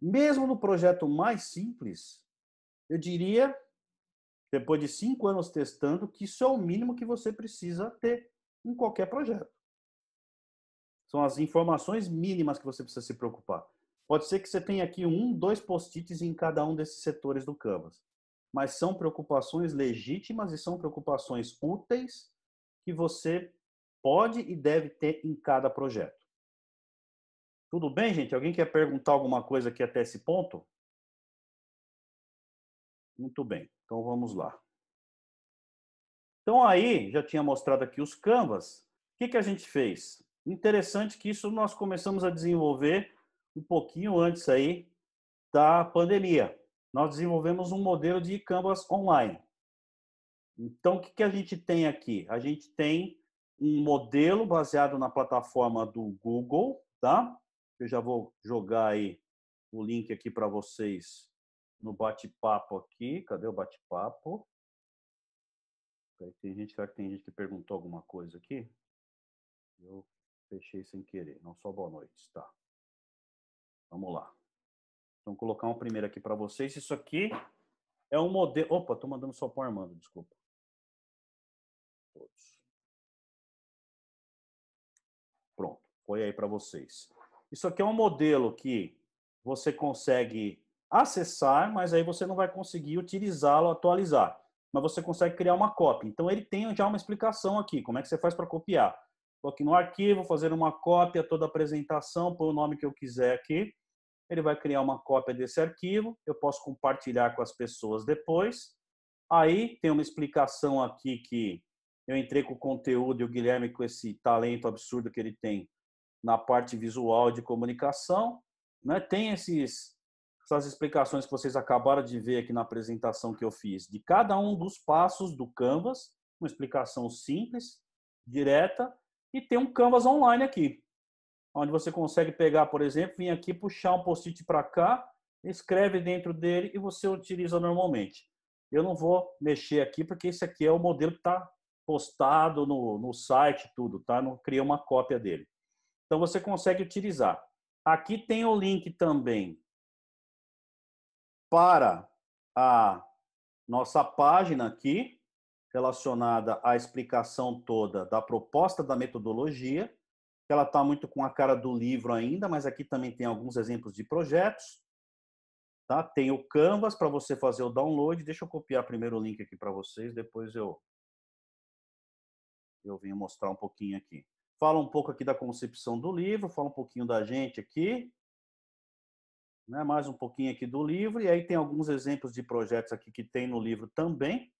Mesmo no projeto mais simples, eu diria, depois de cinco anos testando, que isso é o mínimo que você precisa ter em qualquer projeto. São as informações mínimas que você precisa se preocupar. Pode ser que você tenha aqui um, dois post-its em cada um desses setores do Canvas. Mas são preocupações legítimas e são preocupações úteis que você pode e deve ter em cada projeto. Tudo bem, gente? Alguém quer perguntar alguma coisa aqui até esse ponto? Muito bem, então vamos lá. Então aí, já tinha mostrado aqui os canvas. O que, que a gente fez? Interessante que isso nós começamos a desenvolver um pouquinho antes aí da pandemia. Nós desenvolvemos um modelo de canvas online. Então, o que, que a gente tem aqui? A gente tem um modelo baseado na plataforma do Google, tá? Eu já vou jogar aí o link aqui para vocês no bate-papo aqui. Cadê o bate-papo? Tem gente, será que tem gente que perguntou alguma coisa aqui? Eu fechei sem querer. Não só boa noite, tá? Vamos lá. Então, colocar um primeiro aqui para vocês. Isso aqui é um modelo. Opa, estou mandando só para o Armando, desculpa. Pronto, foi aí para vocês. Isso aqui é um modelo que você consegue acessar, mas aí você não vai conseguir utilizá-lo, atualizar. Mas você consegue criar uma cópia. Então ele tem já uma explicação aqui, como é que você faz para copiar. Estou aqui no arquivo, fazer uma cópia toda a apresentação, pôr o nome que eu quiser aqui. Ele vai criar uma cópia desse arquivo, eu posso compartilhar com as pessoas depois. Aí tem uma explicação aqui que eu entrei com o conteúdo e o Guilherme, com esse talento absurdo que ele tem, na parte visual de comunicação. Né? Tem esses, essas explicações que vocês acabaram de ver aqui na apresentação que eu fiz, de cada um dos passos do Canvas, uma explicação simples, direta, e tem um Canvas online aqui, onde você consegue pegar, por exemplo, vir aqui, puxar um post-it para cá, escreve dentro dele e você utiliza normalmente. Eu não vou mexer aqui, porque esse aqui é o modelo que está postado no, no site, tudo, tá? Não criei uma cópia dele. Então você consegue utilizar. Aqui tem o link também para a nossa página aqui, relacionada à explicação toda da proposta da metodologia. Ela está muito com a cara do livro ainda, mas aqui também tem alguns exemplos de projetos. Tá? Tem o Canvas para você fazer o download. Deixa eu copiar primeiro o link aqui para vocês, depois eu eu venho mostrar um pouquinho aqui fala um pouco aqui da concepção do livro, fala um pouquinho da gente aqui, né? mais um pouquinho aqui do livro, e aí tem alguns exemplos de projetos aqui que tem no livro também,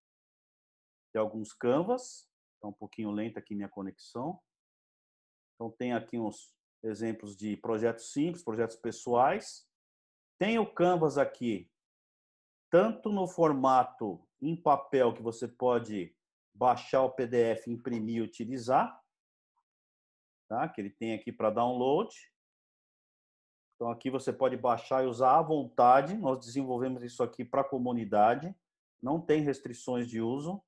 tem alguns canvas, está um pouquinho lenta aqui minha conexão. Então tem aqui uns exemplos de projetos simples, projetos pessoais. Tem o canvas aqui, tanto no formato em papel que você pode baixar o PDF, imprimir e utilizar, tá? que ele tem aqui para download. Então, aqui você pode baixar e usar à vontade. Nós desenvolvemos isso aqui para a comunidade. Não tem restrições de uso.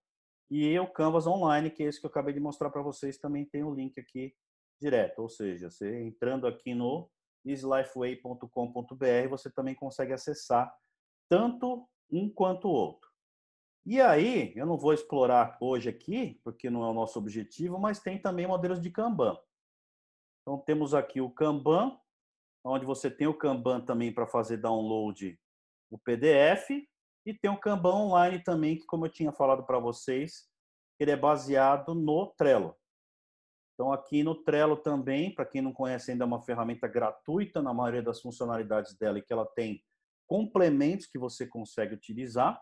E o Canvas Online, que é esse que eu acabei de mostrar para vocês, também tem o um link aqui direto. Ou seja, você entrando aqui no islifeway.com.br, você também consegue acessar tanto um quanto o outro. E aí, eu não vou explorar hoje aqui, porque não é o nosso objetivo, mas tem também modelos de Kanban. Então, temos aqui o Kanban, onde você tem o Kanban também para fazer download o PDF, e tem o Kanban online também, que como eu tinha falado para vocês, ele é baseado no Trello. Então, aqui no Trello também, para quem não conhece ainda, é uma ferramenta gratuita na maioria das funcionalidades dela e que ela tem complementos que você consegue utilizar.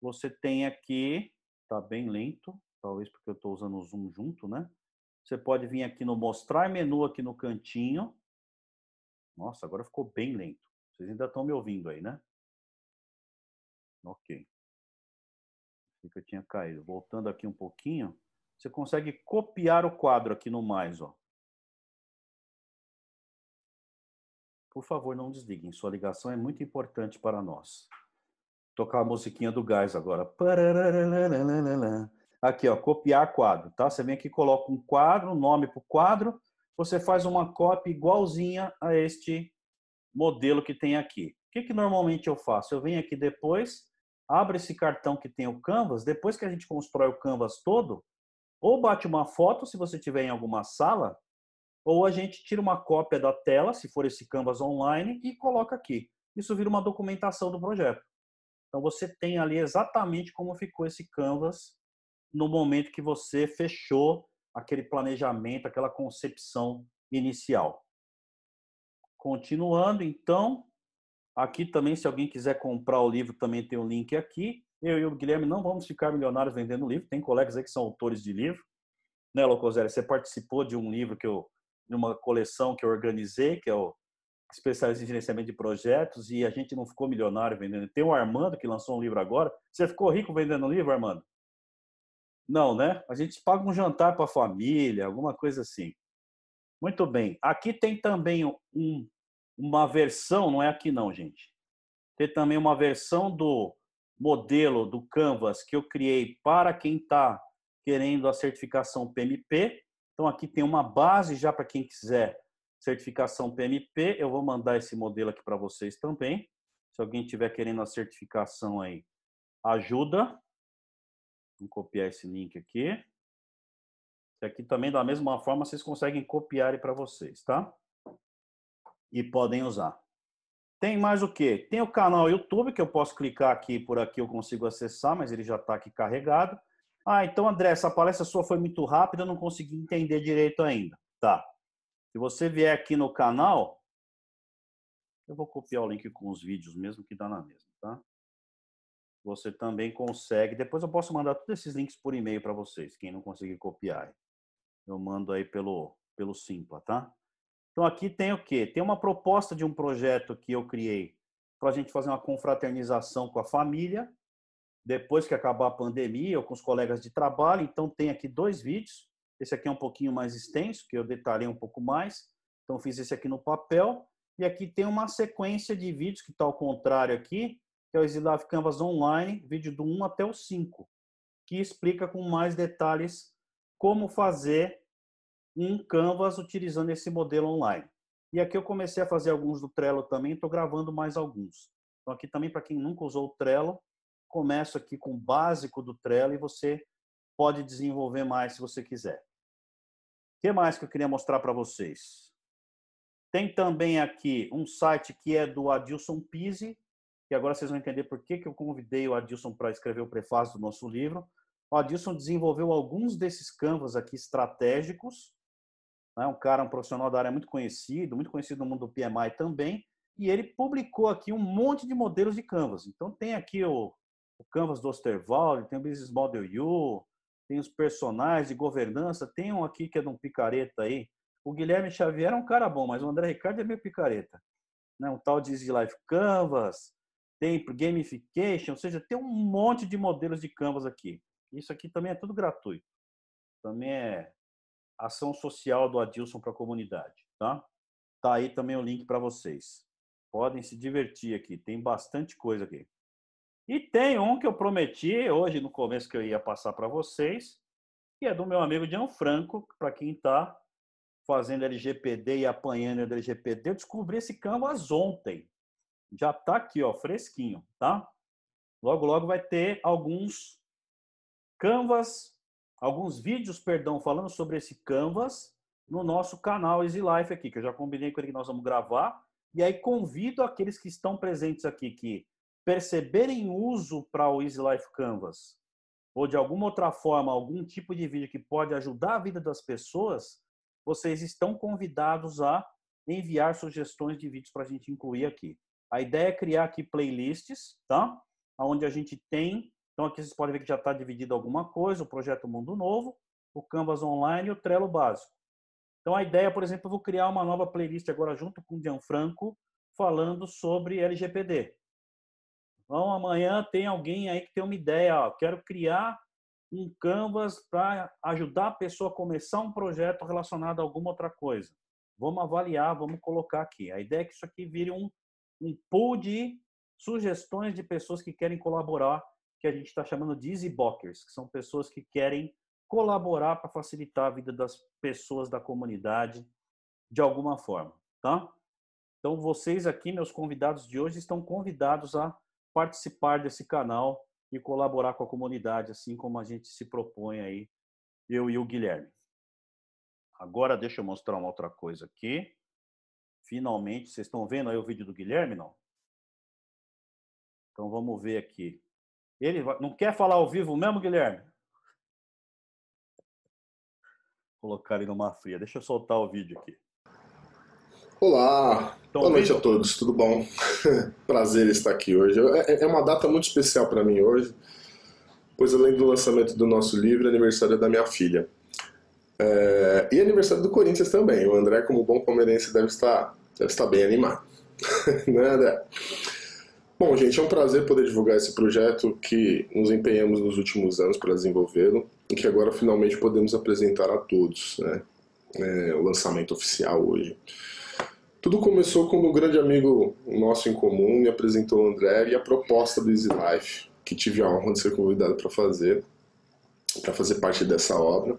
Você tem aqui, tá bem lento, talvez porque eu estou usando o Zoom junto, né? Você pode vir aqui no mostrar menu aqui no cantinho. Nossa, agora ficou bem lento. Vocês ainda estão me ouvindo aí, né? Ok. Achei que eu tinha caído. Voltando aqui um pouquinho, você consegue copiar o quadro aqui no mais, ó. Por favor, não desliguem. Sua ligação é muito importante para nós. Vou tocar a musiquinha do gás agora. Pararararararara. Aqui, ó, copiar quadro, tá? Você vem aqui, coloca um quadro, um nome para o quadro, você faz uma cópia igualzinha a este modelo que tem aqui. O que, que normalmente eu faço? Eu venho aqui depois, abro esse cartão que tem o canvas, depois que a gente constrói o canvas todo, ou bate uma foto, se você tiver em alguma sala, ou a gente tira uma cópia da tela, se for esse canvas online, e coloca aqui. Isso vira uma documentação do projeto. Então você tem ali exatamente como ficou esse canvas no momento que você fechou aquele planejamento, aquela concepção inicial. Continuando, então, aqui também, se alguém quiser comprar o livro, também tem o um link aqui. Eu e o Guilherme não vamos ficar milionários vendendo livro. Tem colegas aí que são autores de livro. Né, Locoselli? Você participou de um livro que eu, de uma coleção que eu organizei, que é o especialista em gerenciamento de projetos, e a gente não ficou milionário vendendo. Tem o Armando que lançou um livro agora. Você ficou rico vendendo livro, Armando? Não, né? A gente paga um jantar para a família, alguma coisa assim. Muito bem. Aqui tem também um, uma versão, não é aqui não, gente. Tem também uma versão do modelo do Canvas que eu criei para quem está querendo a certificação PMP. Então aqui tem uma base já para quem quiser certificação PMP. Eu vou mandar esse modelo aqui para vocês também. Se alguém tiver querendo a certificação aí, ajuda. Vou copiar esse link aqui. E aqui também, da mesma forma, vocês conseguem copiar ele para vocês, tá? E podem usar. Tem mais o que? Tem o canal YouTube, que eu posso clicar aqui por aqui, eu consigo acessar, mas ele já está aqui carregado. Ah, então, André, essa palestra sua foi muito rápida, eu não consegui entender direito ainda. Tá. Se você vier aqui no canal, eu vou copiar o link com os vídeos mesmo, que dá tá na mesma, tá? você também consegue. Depois eu posso mandar todos esses links por e-mail para vocês, quem não conseguir copiar. Eu mando aí pelo, pelo Simpla, tá? Então aqui tem o quê? Tem uma proposta de um projeto que eu criei para a gente fazer uma confraternização com a família, depois que acabar a pandemia, ou com os colegas de trabalho. Então tem aqui dois vídeos. Esse aqui é um pouquinho mais extenso, que eu detalhei um pouco mais. Então fiz esse aqui no papel. E aqui tem uma sequência de vídeos que está ao contrário aqui, que é o EasyLife Canvas Online, vídeo do 1 até o 5, que explica com mais detalhes como fazer um Canvas utilizando esse modelo online. E aqui eu comecei a fazer alguns do Trello também, estou gravando mais alguns. Então aqui também, para quem nunca usou o Trello, começo aqui com o básico do Trello e você pode desenvolver mais se você quiser. O que mais que eu queria mostrar para vocês? Tem também aqui um site que é do Adilson Pise, e agora vocês vão entender por que, que eu convidei o Adilson para escrever o prefácio do nosso livro. O Adilson desenvolveu alguns desses canvas aqui estratégicos. Né? Um cara, um profissional da área muito conhecido, muito conhecido no mundo do PMI também. E ele publicou aqui um monte de modelos de canvas. Então tem aqui o, o canvas do Osterwald, tem o Business Model U, tem os personagens de governança, tem um aqui que é de um picareta aí. O Guilherme Xavier é um cara bom, mas o André Ricardo é meio picareta. Né? Um tal de Easy Life Canvas, tem gamification, ou seja, tem um monte de modelos de Canvas aqui. Isso aqui também é tudo gratuito. Também é ação social do Adilson para a comunidade, tá? Tá aí também o link para vocês. Podem se divertir aqui, tem bastante coisa aqui. E tem um que eu prometi hoje no começo que eu ia passar para vocês, que é do meu amigo Gianfranco, para quem está fazendo LGPD e apanhando LGPD, eu descobri esse Canvas ontem já está aqui, ó, fresquinho, tá? Logo, logo vai ter alguns canvas, alguns vídeos, perdão, falando sobre esse canvas no nosso canal Easy Life aqui, que eu já combinei com ele que nós vamos gravar. E aí convido aqueles que estão presentes aqui que perceberem uso para o Easy Life Canvas ou de alguma outra forma, algum tipo de vídeo que pode ajudar a vida das pessoas, vocês estão convidados a enviar sugestões de vídeos para a gente incluir aqui. A ideia é criar aqui playlists, tá? Onde a gente tem, então aqui vocês podem ver que já está dividido alguma coisa, o projeto Mundo Novo, o Canvas Online e o Trello básico. Então a ideia, por exemplo, eu vou criar uma nova playlist agora junto com o Gianfranco, falando sobre LGPD. Então amanhã tem alguém aí que tem uma ideia, ó, quero criar um canvas para ajudar a pessoa a começar um projeto relacionado a alguma outra coisa. Vamos avaliar, vamos colocar aqui. A ideia é que isso aqui vire um um pool de sugestões de pessoas que querem colaborar, que a gente está chamando de easy bockers, que são pessoas que querem colaborar para facilitar a vida das pessoas da comunidade de alguma forma, tá? Então vocês aqui, meus convidados de hoje, estão convidados a participar desse canal e colaborar com a comunidade, assim como a gente se propõe aí, eu e o Guilherme. Agora deixa eu mostrar uma outra coisa aqui. Finalmente, vocês estão vendo aí o vídeo do Guilherme, não? Então vamos ver aqui. Ele não quer falar ao vivo mesmo, Guilherme? colocar ele numa fria. Deixa eu soltar o vídeo aqui. Olá, então, boa noite a todos, tudo bom? Prazer estar aqui hoje. É, é uma data muito especial para mim hoje, pois além do lançamento do nosso livro, é aniversário da minha filha. É... E aniversário do Corinthians também. O André, como bom palmeirense, deve estar Deve estar bem animado. né, André? Bom, gente, é um prazer poder divulgar esse projeto que nos empenhamos nos últimos anos para desenvolvê-lo e que agora finalmente podemos apresentar a todos, né? É, o lançamento oficial hoje. Tudo começou quando um grande amigo nosso em comum me apresentou o André e a proposta do Easy Life, que tive a honra de ser convidado para fazer, para fazer parte dessa obra,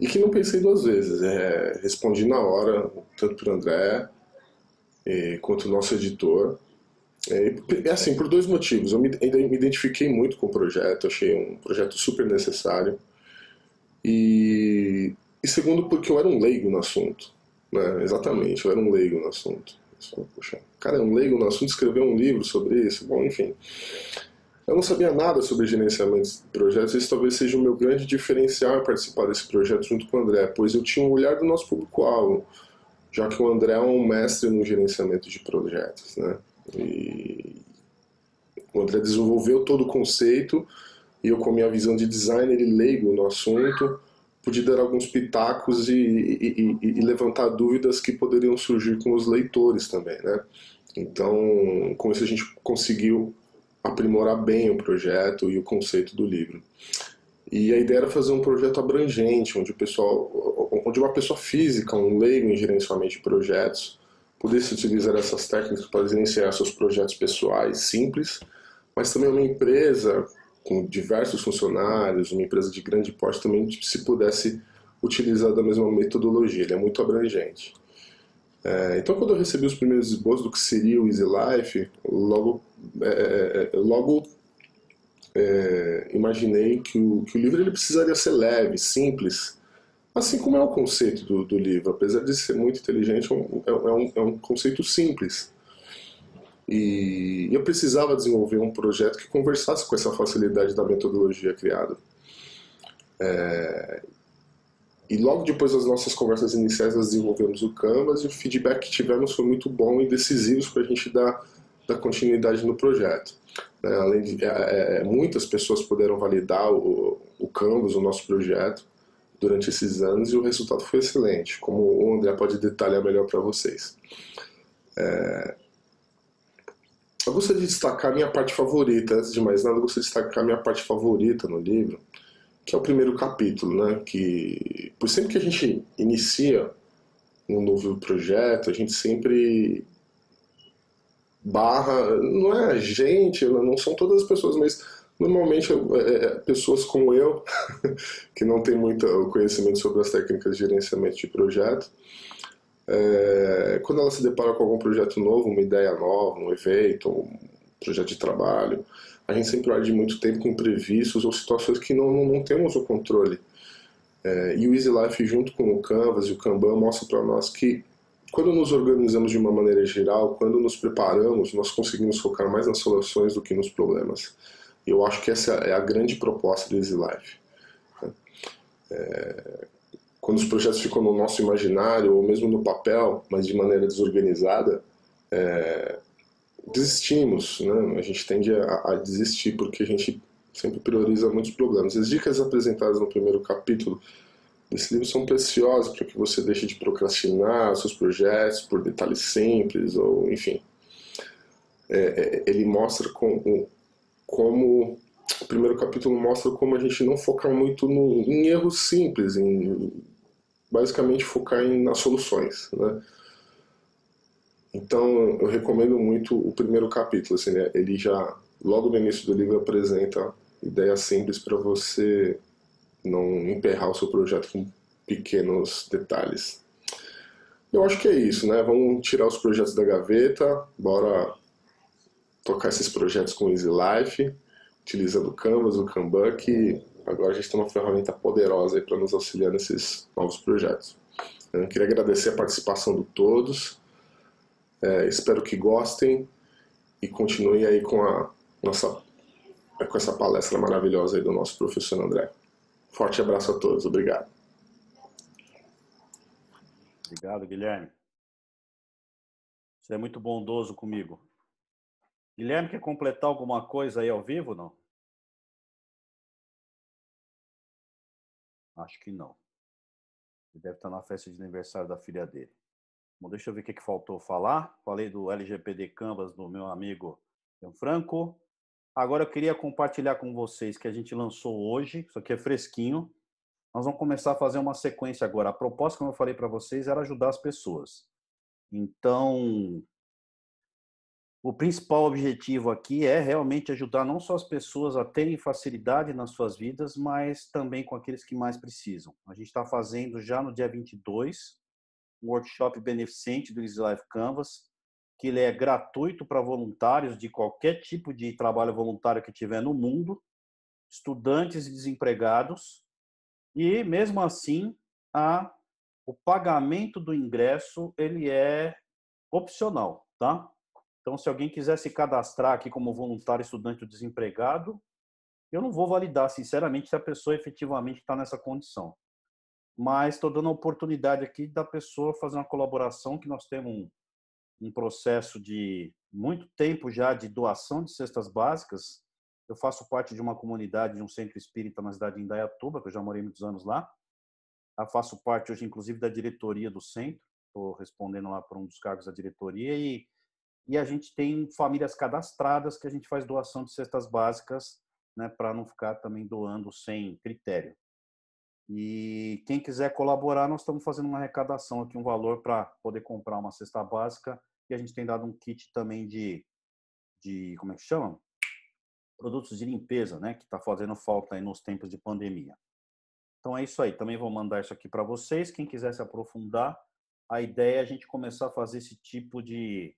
e que não pensei duas vezes. É, respondi na hora, tanto para o André é, quanto nosso editor. É, é, assim, por dois motivos. Eu me, me identifiquei muito com o projeto, achei um projeto super necessário. E, e segundo, porque eu era um leigo no assunto. Né? Exatamente, eu era um leigo no assunto. Só, poxa, cara, é um leigo no assunto, escreveu um livro sobre isso, bom, enfim. Eu não sabia nada sobre gerenciamento de projetos, isso talvez seja o meu grande diferencial participar desse projeto junto com o André, pois eu tinha um olhar do nosso público-alvo já que o André é um mestre no gerenciamento de projetos, né? E o André desenvolveu todo o conceito e eu, com a minha visão de designer e leigo no assunto, pude dar alguns pitacos e, e, e, e levantar dúvidas que poderiam surgir com os leitores também, né? Então, com isso a gente conseguiu aprimorar bem o projeto e o conceito do livro. E a ideia era fazer um projeto abrangente, onde, o pessoal, onde uma pessoa física, um leigo em gerenciamento de projetos, pudesse utilizar essas técnicas para gerenciar seus projetos pessoais simples, mas também uma empresa com diversos funcionários, uma empresa de grande porte também se pudesse utilizar da mesma metodologia, ele é muito abrangente. É, então, quando eu recebi os primeiros esboços do que seria o Easy Life, logo, é, é, é logo é, imaginei que o, que o livro ele precisaria ser leve, simples, assim como é o conceito do, do livro. Apesar de ser muito inteligente, é um, é, é um, é um conceito simples. E eu precisava desenvolver um projeto que conversasse com essa facilidade da metodologia criada. É... E logo depois das nossas conversas iniciais, nós desenvolvemos o Canvas e o feedback que tivemos foi muito bom e decisivo para a gente dar da continuidade no projeto. Né? Além de, é, é, é, muitas pessoas puderam validar o, o Canvas, o nosso projeto, durante esses anos e o resultado foi excelente, como o André pode detalhar melhor para vocês. É... Eu gostaria de destacar minha parte favorita, antes de mais nada, eu gostaria de destacar minha parte favorita no livro, que é o primeiro capítulo, né? Que por sempre que a gente inicia um novo projeto, a gente sempre barra, não é a gente, né, não são todas as pessoas, mas normalmente é, é pessoas como eu, que não tem muito conhecimento sobre as técnicas de gerenciamento de projeto, é, quando ela se depara com algum projeto novo, uma ideia nova, um evento, um projeto de trabalho, a gente sempre perde muito tempo com imprevistos ou situações que não, não, não temos o controle. É, e o Easy Life, junto com o Canvas e o Kanban, mostra para nós que quando nos organizamos de uma maneira geral, quando nos preparamos, nós conseguimos focar mais nas soluções do que nos problemas. E eu acho que essa é a grande proposta do Easy Life. Né? É, quando os projetos ficam no nosso imaginário ou mesmo no papel, mas de maneira desorganizada, é, desistimos, né? a gente tende a, a, desistir porque a gente sempre prioriza muitos problemas. As dicas apresentadas no primeiro capítulo esses livros são preciosos para que você deixe de procrastinar seus projetos por detalhes simples ou enfim. É, é ele mostra como, como, o primeiro capítulo mostra como a gente não focar muito no, em erros simples, em basicamente focar em, nas soluções, né? Então eu recomendo muito o primeiro capítulo, assim, né? ele já logo no início do livro apresenta ideias simples para você não emperrar o seu projeto com pequenos detalhes. Eu acho que é isso, né? Vamos tirar os projetos da gaveta, bora tocar esses projetos com Easy Life, utilizando o Canvas, o Kanban, que agora a gente tem uma ferramenta poderosa para nos auxiliar nesses novos projetos. Eu queria agradecer a participação de todos, é, espero que gostem e continuem aí com, a nossa, com essa palestra maravilhosa do nosso professor André. Forte abraço a todos. Obrigado. Obrigado, Guilherme. Você é muito bondoso comigo. Guilherme, quer completar alguma coisa aí ao vivo, não? Acho que não. Ele deve estar na festa de aniversário da filha dele. Bom, deixa eu ver o que, que faltou falar. Falei do LGPD Canvas do meu amigo Franco. Agora eu queria compartilhar com vocês que a gente lançou hoje, isso aqui é fresquinho. Nós vamos começar a fazer uma sequência agora. A proposta, como eu falei para vocês, era ajudar as pessoas. Então, o principal objetivo aqui é realmente ajudar não só as pessoas a terem facilidade nas suas vidas, mas também com aqueles que mais precisam. A gente está fazendo já no dia 22 um workshop beneficente do Easy Life Canvas, que ele é gratuito para voluntários de qualquer tipo de trabalho voluntário que tiver no mundo, estudantes e desempregados, e mesmo assim a, o pagamento do ingresso ele é opcional, tá? Então, se alguém quiser se cadastrar aqui como voluntário estudante ou desempregado, eu não vou validar, sinceramente, se a pessoa efetivamente está nessa condição. Mas estou dando a oportunidade aqui da pessoa fazer uma colaboração que nós temos um processo de muito tempo já de doação de cestas básicas. Eu faço parte de uma comunidade, de um centro espírita na cidade de Indaiatuba, que eu já morei muitos anos lá. Eu ah, faço parte hoje, inclusive, da diretoria do centro. Estou respondendo lá por um dos cargos da diretoria e, e a gente tem famílias cadastradas que a gente faz doação de cestas básicas, né, para não ficar também doando sem critério. E quem quiser colaborar, nós estamos fazendo uma arrecadação aqui, um valor para poder comprar uma cesta básica e a gente tem dado um kit também de, de como é que chama? Produtos de limpeza, né? Que está fazendo falta aí nos tempos de pandemia. Então é isso aí. Também vou mandar isso aqui para vocês. Quem quiser se aprofundar, a ideia é a gente começar a fazer esse tipo de,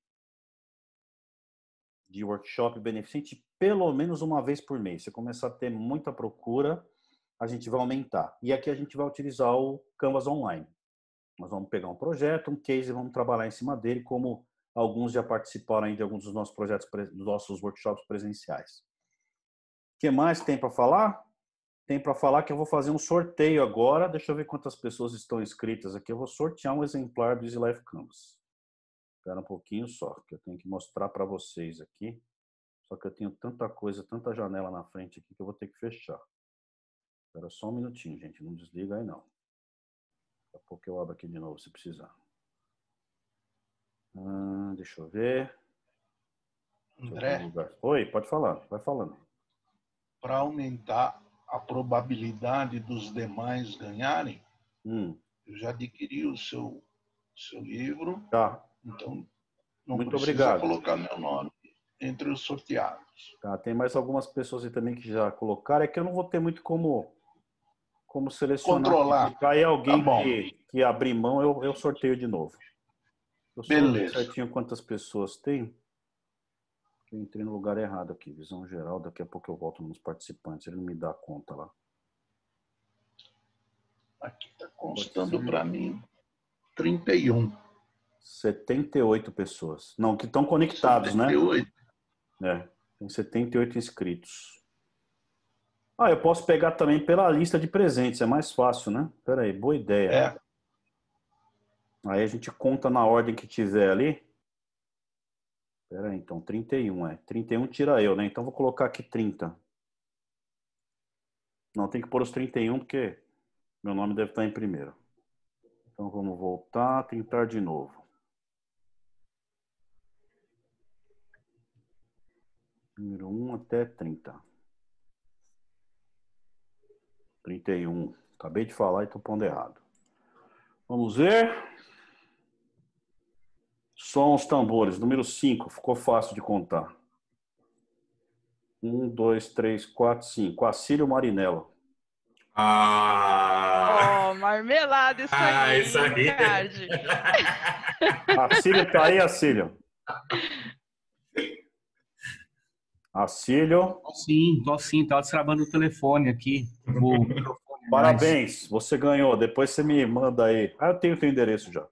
de workshop beneficente pelo menos uma vez por mês. Se começar a ter muita procura, a gente vai aumentar. E aqui a gente vai utilizar o Canvas Online. Nós vamos pegar um projeto, um case, e vamos trabalhar em cima dele como Alguns já participaram aí de alguns dos nossos projetos, dos nossos workshops presenciais. O que mais tem para falar? Tem para falar que eu vou fazer um sorteio agora. Deixa eu ver quantas pessoas estão inscritas aqui. Eu vou sortear um exemplar do Easy Life Canvas. Espera um pouquinho só, que eu tenho que mostrar para vocês aqui. Só que eu tenho tanta coisa, tanta janela na frente aqui que eu vou ter que fechar. Espera só um minutinho, gente. Não desliga aí, não. Daqui a pouco eu abro aqui de novo se precisar. Ah, deixa eu ver. André. Oi, pode falar, vai falando. Para aumentar a probabilidade dos demais ganharem, hum. eu já adquiri o seu, seu livro. Tá. Então, não Muito obrigado. colocar meu nome entre os sorteados. Tá, tem mais algumas pessoas aí também que já colocaram. É que eu não vou ter muito como, como selecionar. Controlar. cair alguém tá que, que abrir mão, eu, eu sorteio de novo. Eu Beleza. certinho quantas pessoas tem. Eu entrei no lugar errado aqui, visão geral. Daqui a pouco eu volto nos participantes. Ele não me dá conta lá. Aqui está constando para mim 31. 78 pessoas. Não, que estão conectados, 78. né? É, tem 78 inscritos. Ah, eu posso pegar também pela lista de presentes, é mais fácil, né? Peraí, boa ideia. É. Aí a gente conta na ordem que tiver ali. Pera aí, então, 31, é. 31 tira eu, né? Então vou colocar aqui 30. Não, tem que pôr os 31 porque meu nome deve estar em primeiro. Então vamos voltar, tentar de novo. Número 1 até 30. 31. Acabei de falar e estou pondo errado. Vamos ver. Som os tambores. Número 5, ficou fácil de contar. 1, 2, 3, 4, 5. Assírio Marinello. Ah! Oh, marmelada, isso ah, aí. ah, Isso aí. Assílio tá aí, Assílio? Assílio? Tô sim, tô sim. Tava travando o telefone aqui. Vou... Parabéns, você ganhou. Depois você me manda aí. Ah, eu tenho o teu endereço já.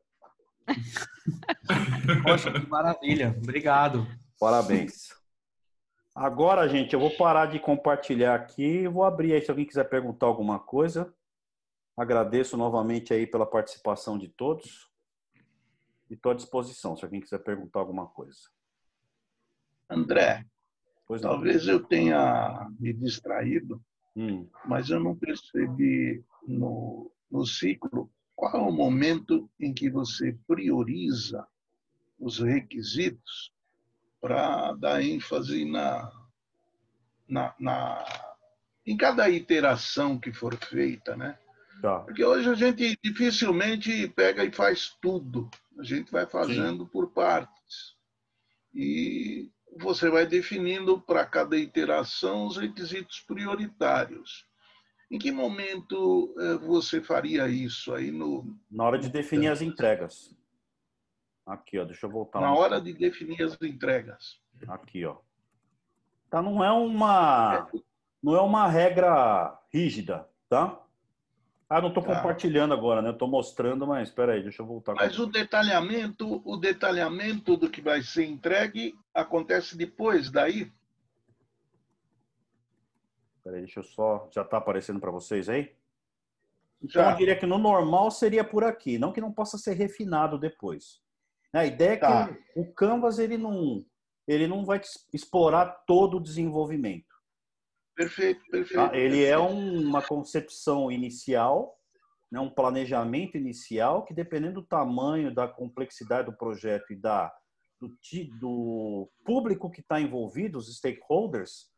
Poxa, que maravilha. Obrigado. Parabéns. Agora, gente, eu vou parar de compartilhar aqui e vou abrir aí se alguém quiser perguntar alguma coisa. Agradeço novamente aí pela participação de todos. E estou à disposição se alguém quiser perguntar alguma coisa. André, pois talvez eu tenha me distraído, hum. mas eu não percebi no, no ciclo qual é o momento em que você prioriza os requisitos para dar ênfase na, na, na, em cada iteração que for feita, né? Tá. Porque hoje a gente dificilmente pega e faz tudo. A gente vai fazendo Sim. por partes. E você vai definindo para cada iteração os requisitos prioritários. Em que momento eh, você faria isso aí no. Na hora de definir as então. entregas. Aqui, ó, deixa eu voltar. Na lá. hora de definir as entregas. Aqui, ó. Tá, não é uma. É. Não é uma regra rígida, tá? Ah, não estou tá. compartilhando agora, né? Estou mostrando, mas espera aí, deixa eu voltar. Mas o detalhamento, o detalhamento do que vai ser entregue acontece depois daí? Peraí, deixa eu só. Já está aparecendo para vocês aí? Então, eu diria que no normal seria por aqui, não que não possa ser refinado depois. A ideia é que tá. o Canvas ele não, ele não vai explorar todo o desenvolvimento. Perfeito, perfeito. Tá? Ele é perfeito. é um, uma concepção inicial, né? um planejamento inicial, que dependendo do tamanho, da complexidade do projeto e da, do, do público que está envolvido, os stakeholders,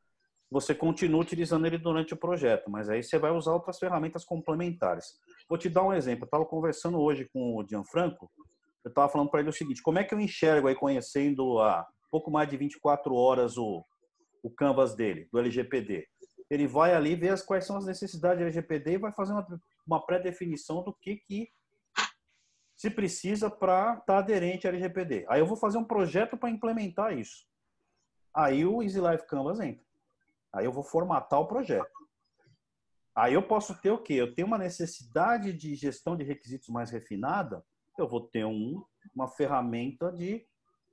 você continua utilizando ele durante o projeto, mas aí você vai usar outras ferramentas complementares. Vou te dar um exemplo. Eu estava conversando hoje com o Gianfranco, eu estava falando para ele o seguinte, como é que eu enxergo aí, conhecendo há pouco mais de 24 horas o, o canvas dele, do LGPD? Ele vai ali ver as, quais são as necessidades do LGPD e vai fazer uma, uma pré-definição do que, que se precisa para estar tá aderente ao LGPD. Aí eu vou fazer um projeto para implementar isso. Aí o Easy Life Canvas entra. Aí eu vou formatar o projeto. Aí eu posso ter o quê? Eu tenho uma necessidade de gestão de requisitos mais refinada, eu vou ter um, uma ferramenta de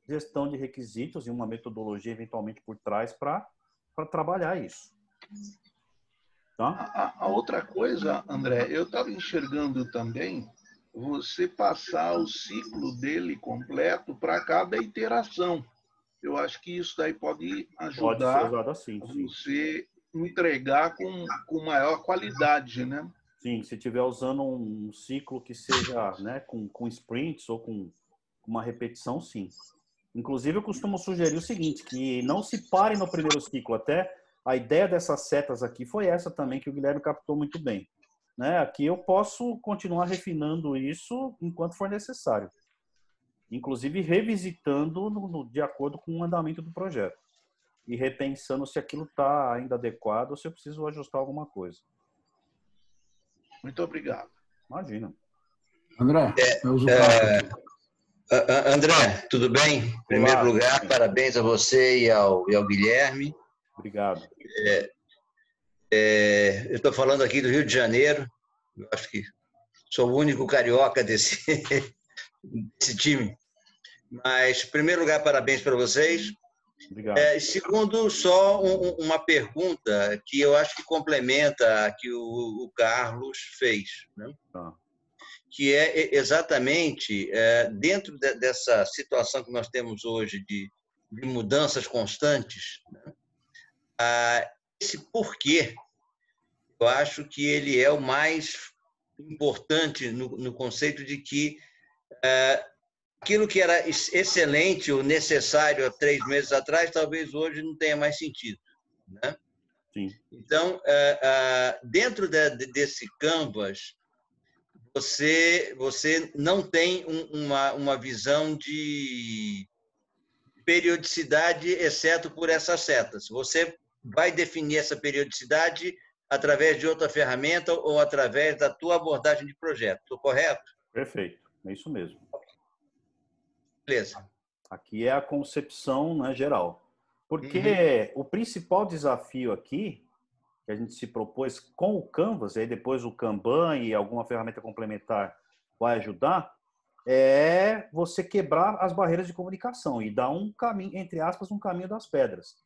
gestão de requisitos e uma metodologia eventualmente por trás para trabalhar isso. Tá? A, a, outra coisa, André, eu estava enxergando também você passar o ciclo dele completo para cada iteração eu acho que isso daí pode ajudar pode assim, você entregar com, com maior qualidade, né? Sim, se estiver usando um ciclo que seja né, com, com sprints ou com uma repetição, sim. Inclusive, eu costumo sugerir o seguinte, que não se pare no primeiro ciclo. Até a ideia dessas setas aqui foi essa também, que o Guilherme captou muito bem. Né? Aqui eu posso continuar refinando isso enquanto for necessário inclusive revisitando no, no, de acordo com o andamento do projeto e repensando se aquilo está ainda adequado ou se eu preciso ajustar alguma coisa. Muito obrigado. Imagina. André, é, eu uso é, André, tudo bem? Em primeiro Olá, lugar, bem. parabéns a você e ao, e ao Guilherme. Obrigado. É, é, eu estou falando aqui do Rio de Janeiro. Acho que sou o único carioca desse, desse time. Mas, em primeiro lugar, parabéns para vocês. Obrigado. É, segundo, só um, uma pergunta que eu acho que complementa a que o, o Carlos fez, né? Tá. que é, é exatamente é, dentro de, dessa situação que nós temos hoje de, de mudanças constantes, né? ah, esse porquê, eu acho que ele é o mais importante no, no conceito de que é, aquilo que era excelente ou necessário há três meses atrás, talvez hoje não tenha mais sentido. Né? Sim. Então, é, é, dentro desse canvas, você, você não tem uma, uma visão de periodicidade, exceto por essas setas. Você vai definir essa periodicidade através de outra ferramenta ou através da tua abordagem de projeto. Estou correto? Perfeito, é isso mesmo. Beleza. Aqui é a concepção né, geral. Porque uhum. o principal desafio aqui, que a gente se propôs com o Canvas, e aí depois o Kanban e alguma ferramenta complementar vai ajudar, é você quebrar as barreiras de comunicação e dar um caminho, entre aspas, um caminho das pedras.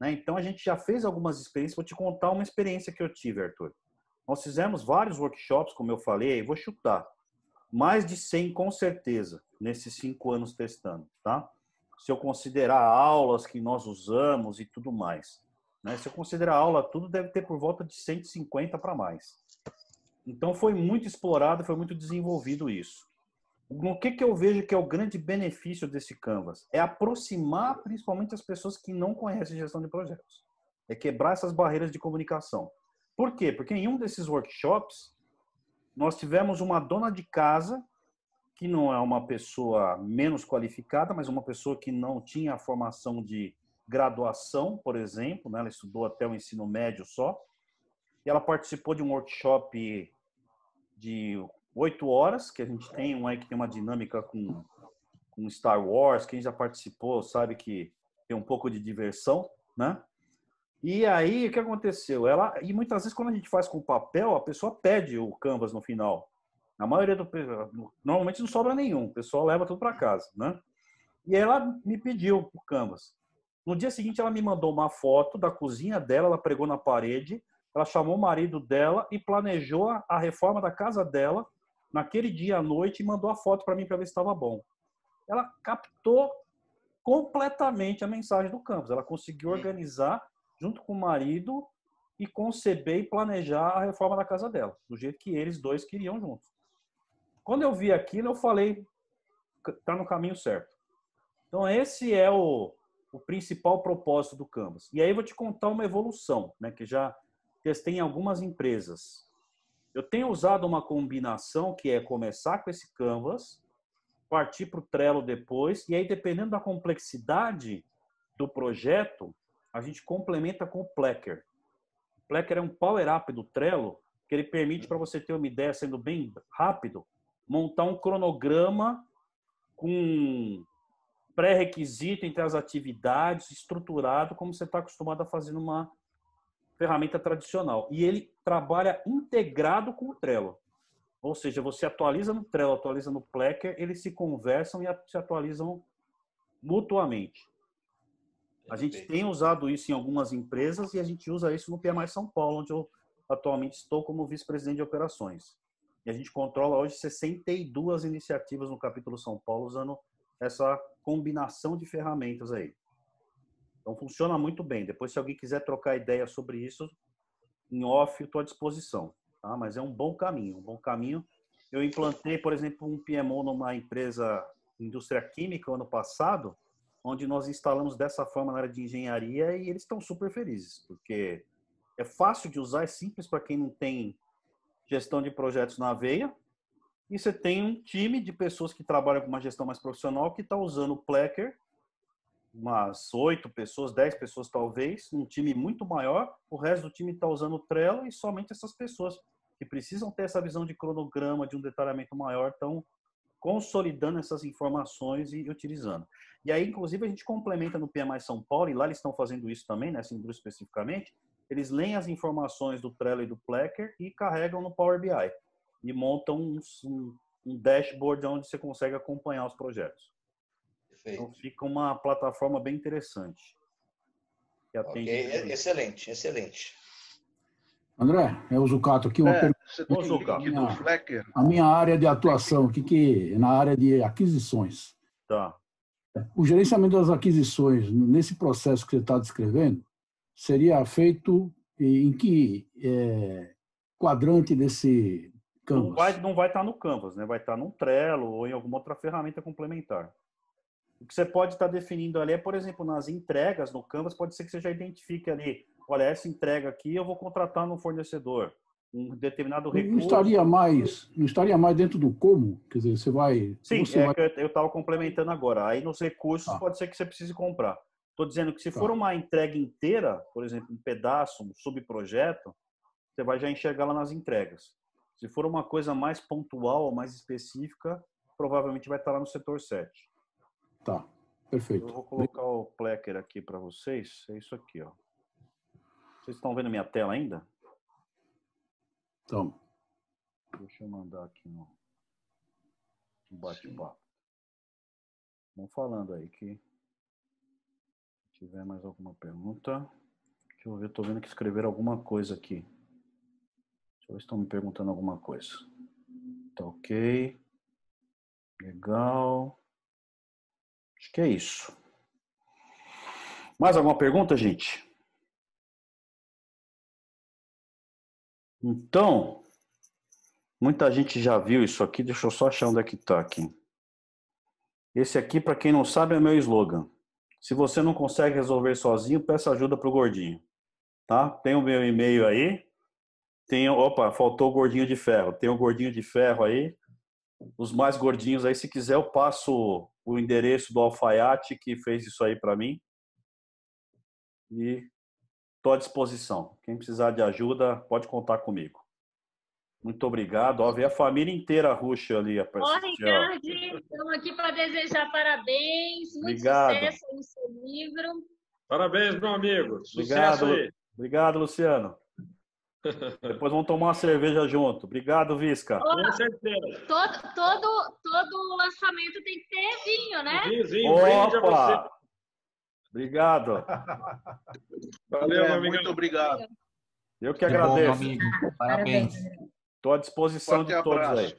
Né? Então a gente já fez algumas experiências, vou te contar uma experiência que eu tive, Arthur. Nós fizemos vários workshops, como eu falei, vou chutar mais de 100 com certeza, nesses cinco anos testando, tá? Se eu considerar aulas que nós usamos e tudo mais. Né? Se eu considerar aula, tudo deve ter por volta de 150 para mais. Então foi muito explorado, foi muito desenvolvido isso. No que, que eu vejo que é o grande benefício desse Canvas? É aproximar principalmente as pessoas que não conhecem gestão de projetos. É quebrar essas barreiras de comunicação. Por quê? Porque em um desses workshops, nós tivemos uma dona de casa, que não é uma pessoa menos qualificada, mas uma pessoa que não tinha a formação de graduação, por exemplo, né? ela estudou até o ensino médio só, e ela participou de um workshop de oito horas, que a gente tem um aí que tem uma dinâmica com, com Star Wars, quem já participou sabe que tem um pouco de diversão, né? E aí, o que aconteceu? Ela, e muitas vezes, quando a gente faz com papel, a pessoa pede o canvas no final. A maioria do normalmente não sobra nenhum, o pessoal leva tudo para casa, né? E ela me pediu o canvas. No dia seguinte, ela me mandou uma foto da cozinha dela, ela pregou na parede, ela chamou o marido dela e planejou a reforma da casa dela naquele dia à noite e mandou a foto para mim para ver se estava bom. Ela captou completamente a mensagem do canvas Ela conseguiu organizar junto com o marido, e conceber e planejar a reforma da casa dela, do jeito que eles dois queriam juntos. Quando eu vi aquilo, eu falei, tá no caminho certo. Então, esse é o, o principal propósito do Canvas. E aí eu vou te contar uma evolução, né, que já testei em algumas empresas. Eu tenho usado uma combinação que é começar com esse Canvas, partir para o Trello depois, e aí dependendo da complexidade do projeto, a gente complementa com o Plecker. O Plecker é um power-up do Trello que ele permite para você ter uma ideia, sendo bem rápido, montar um cronograma com pré-requisito entre as atividades, estruturado, como você está acostumado a fazer numa ferramenta tradicional. E ele trabalha integrado com o Trello. Ou seja, você atualiza no Trello, atualiza no Plecker, eles se conversam e se atualizam mutuamente. A gente tem usado isso em algumas empresas e a gente usa isso no PMI é São Paulo, onde eu atualmente estou como vice-presidente de operações. E a gente controla hoje 62 iniciativas no capítulo São Paulo usando essa combinação de ferramentas aí. Então funciona muito bem. Depois, se alguém quiser trocar ideia sobre isso, em off, estou à disposição. Tá? Mas é um bom caminho, um bom caminho. Eu implantei, por exemplo, um PMO numa empresa indústria química ano passado onde nós instalamos dessa forma na área de engenharia e eles estão super felizes, porque é fácil de usar, é simples para quem não tem gestão de projetos na veia. E você tem um time de pessoas que trabalham com uma gestão mais profissional que está usando o Plecker, umas oito pessoas, dez pessoas talvez, um time muito maior. O resto do time está usando o Trello e somente essas pessoas que precisam ter essa visão de cronograma, de um detalhamento maior, estão consolidando essas informações e utilizando. E aí, inclusive, a gente complementa no PMI São Paulo, e lá eles estão fazendo isso também, nessa né, indústria especificamente, eles leem as informações do Trello e do Plecker e carregam no Power BI e montam um, um, um dashboard onde você consegue acompanhar os projetos. Perfeito. Então fica uma plataforma bem interessante. Okay. Excelente, excelente. André, é o Zucato aqui, uma é, você tem Ô, link do Flecker? A minha área de atuação, que, que na área de aquisições. Tá. O gerenciamento das aquisições, nesse processo que você está descrevendo, seria feito em que é, quadrante desse Canvas? Não vai, não vai estar tá no Canvas, né? vai estar tá num Trello ou em alguma outra ferramenta complementar. O que você pode estar tá definindo ali é, por exemplo, nas entregas no Canvas, pode ser que você já identifique ali, olha, essa entrega aqui eu vou contratar no fornecedor um determinado recurso. Não estaria mais, não estaria mais dentro do como? Quer dizer, você vai. Sim, você é vai... eu estava complementando agora. Aí nos recursos ah. pode ser que você precise comprar. Estou dizendo que se tá. for uma entrega inteira, por exemplo, um pedaço, um subprojeto, você vai já enxergar lá nas entregas. Se for uma coisa mais pontual, mais específica, provavelmente vai estar lá no setor 7. Tá, perfeito. Eu vou colocar o plecker aqui para vocês. É isso aqui, ó. Vocês estão vendo minha tela ainda? Então. Deixa eu mandar aqui no, bate-papo. Vamos falando aí que se tiver mais alguma pergunta. Deixa eu ver, estou vendo que escreveram alguma coisa aqui. Deixa eu estão me perguntando alguma coisa. Tá ok. Legal. Acho que é isso. Mais alguma pergunta, gente? Então, muita gente já viu isso aqui, deixa eu só achar onde é que tá aqui. Esse aqui, para quem não sabe, é meu slogan. Se você não consegue resolver sozinho, peça ajuda pro gordinho. Tá? Tem o meu e-mail aí. Tem, opa, faltou o gordinho de ferro. Tem o gordinho de ferro aí. Os mais gordinhos aí, se quiser, eu passo o endereço do alfaiate que fez isso aí para mim. E Estou à disposição. Quem precisar de ajuda, pode contar comigo. Muito obrigado. Ó, a família inteira ruxa ali. A é, Ó, Ricardo, estamos aqui para desejar parabéns. Muito obrigado. sucesso no seu livro. Parabéns, meu amigo. Obrigado, aí. Obrigado, Luciano. Depois vamos tomar uma cerveja junto. Obrigado, Visca. Com certeza. Todo, todo, todo lançamento tem que ter vinho, né? Vinho, vinho. Opa! Obrigado. Valeu, amigo. Muito obrigado. Eu que agradeço. Bom, Parabéns. Estou à disposição Forte de todos abraço. aí.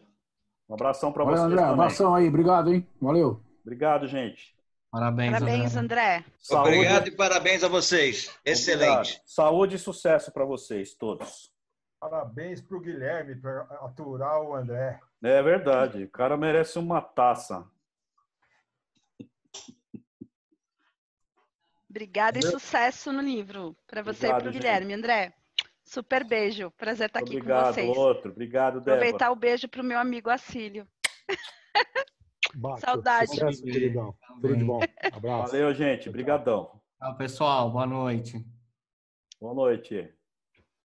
Um abração para vocês. André, também. abração aí. Obrigado, hein? Valeu. Obrigado, gente. Parabéns, parabéns André. André. Obrigado e parabéns a vocês. Excelente. Obrigado. Saúde e sucesso para vocês todos. Parabéns para o Guilherme para aturar o André. É verdade. O cara merece uma taça. Obrigada Meu... e né? sucesso no livro para você Obrigado, e para o Guilherme. André, super beijo. Prazer estar tá aqui Obrigado, com vocês. Obrigado, outro. Obrigado, Débora. Aproveitar o beijo para o meu amigo Assílio. Saudade. Sucesso, queridão. Tudo de bom. Abraço. Valeu, gente. Obrigadão. Tchau, pessoal. Boa noite. Boa noite.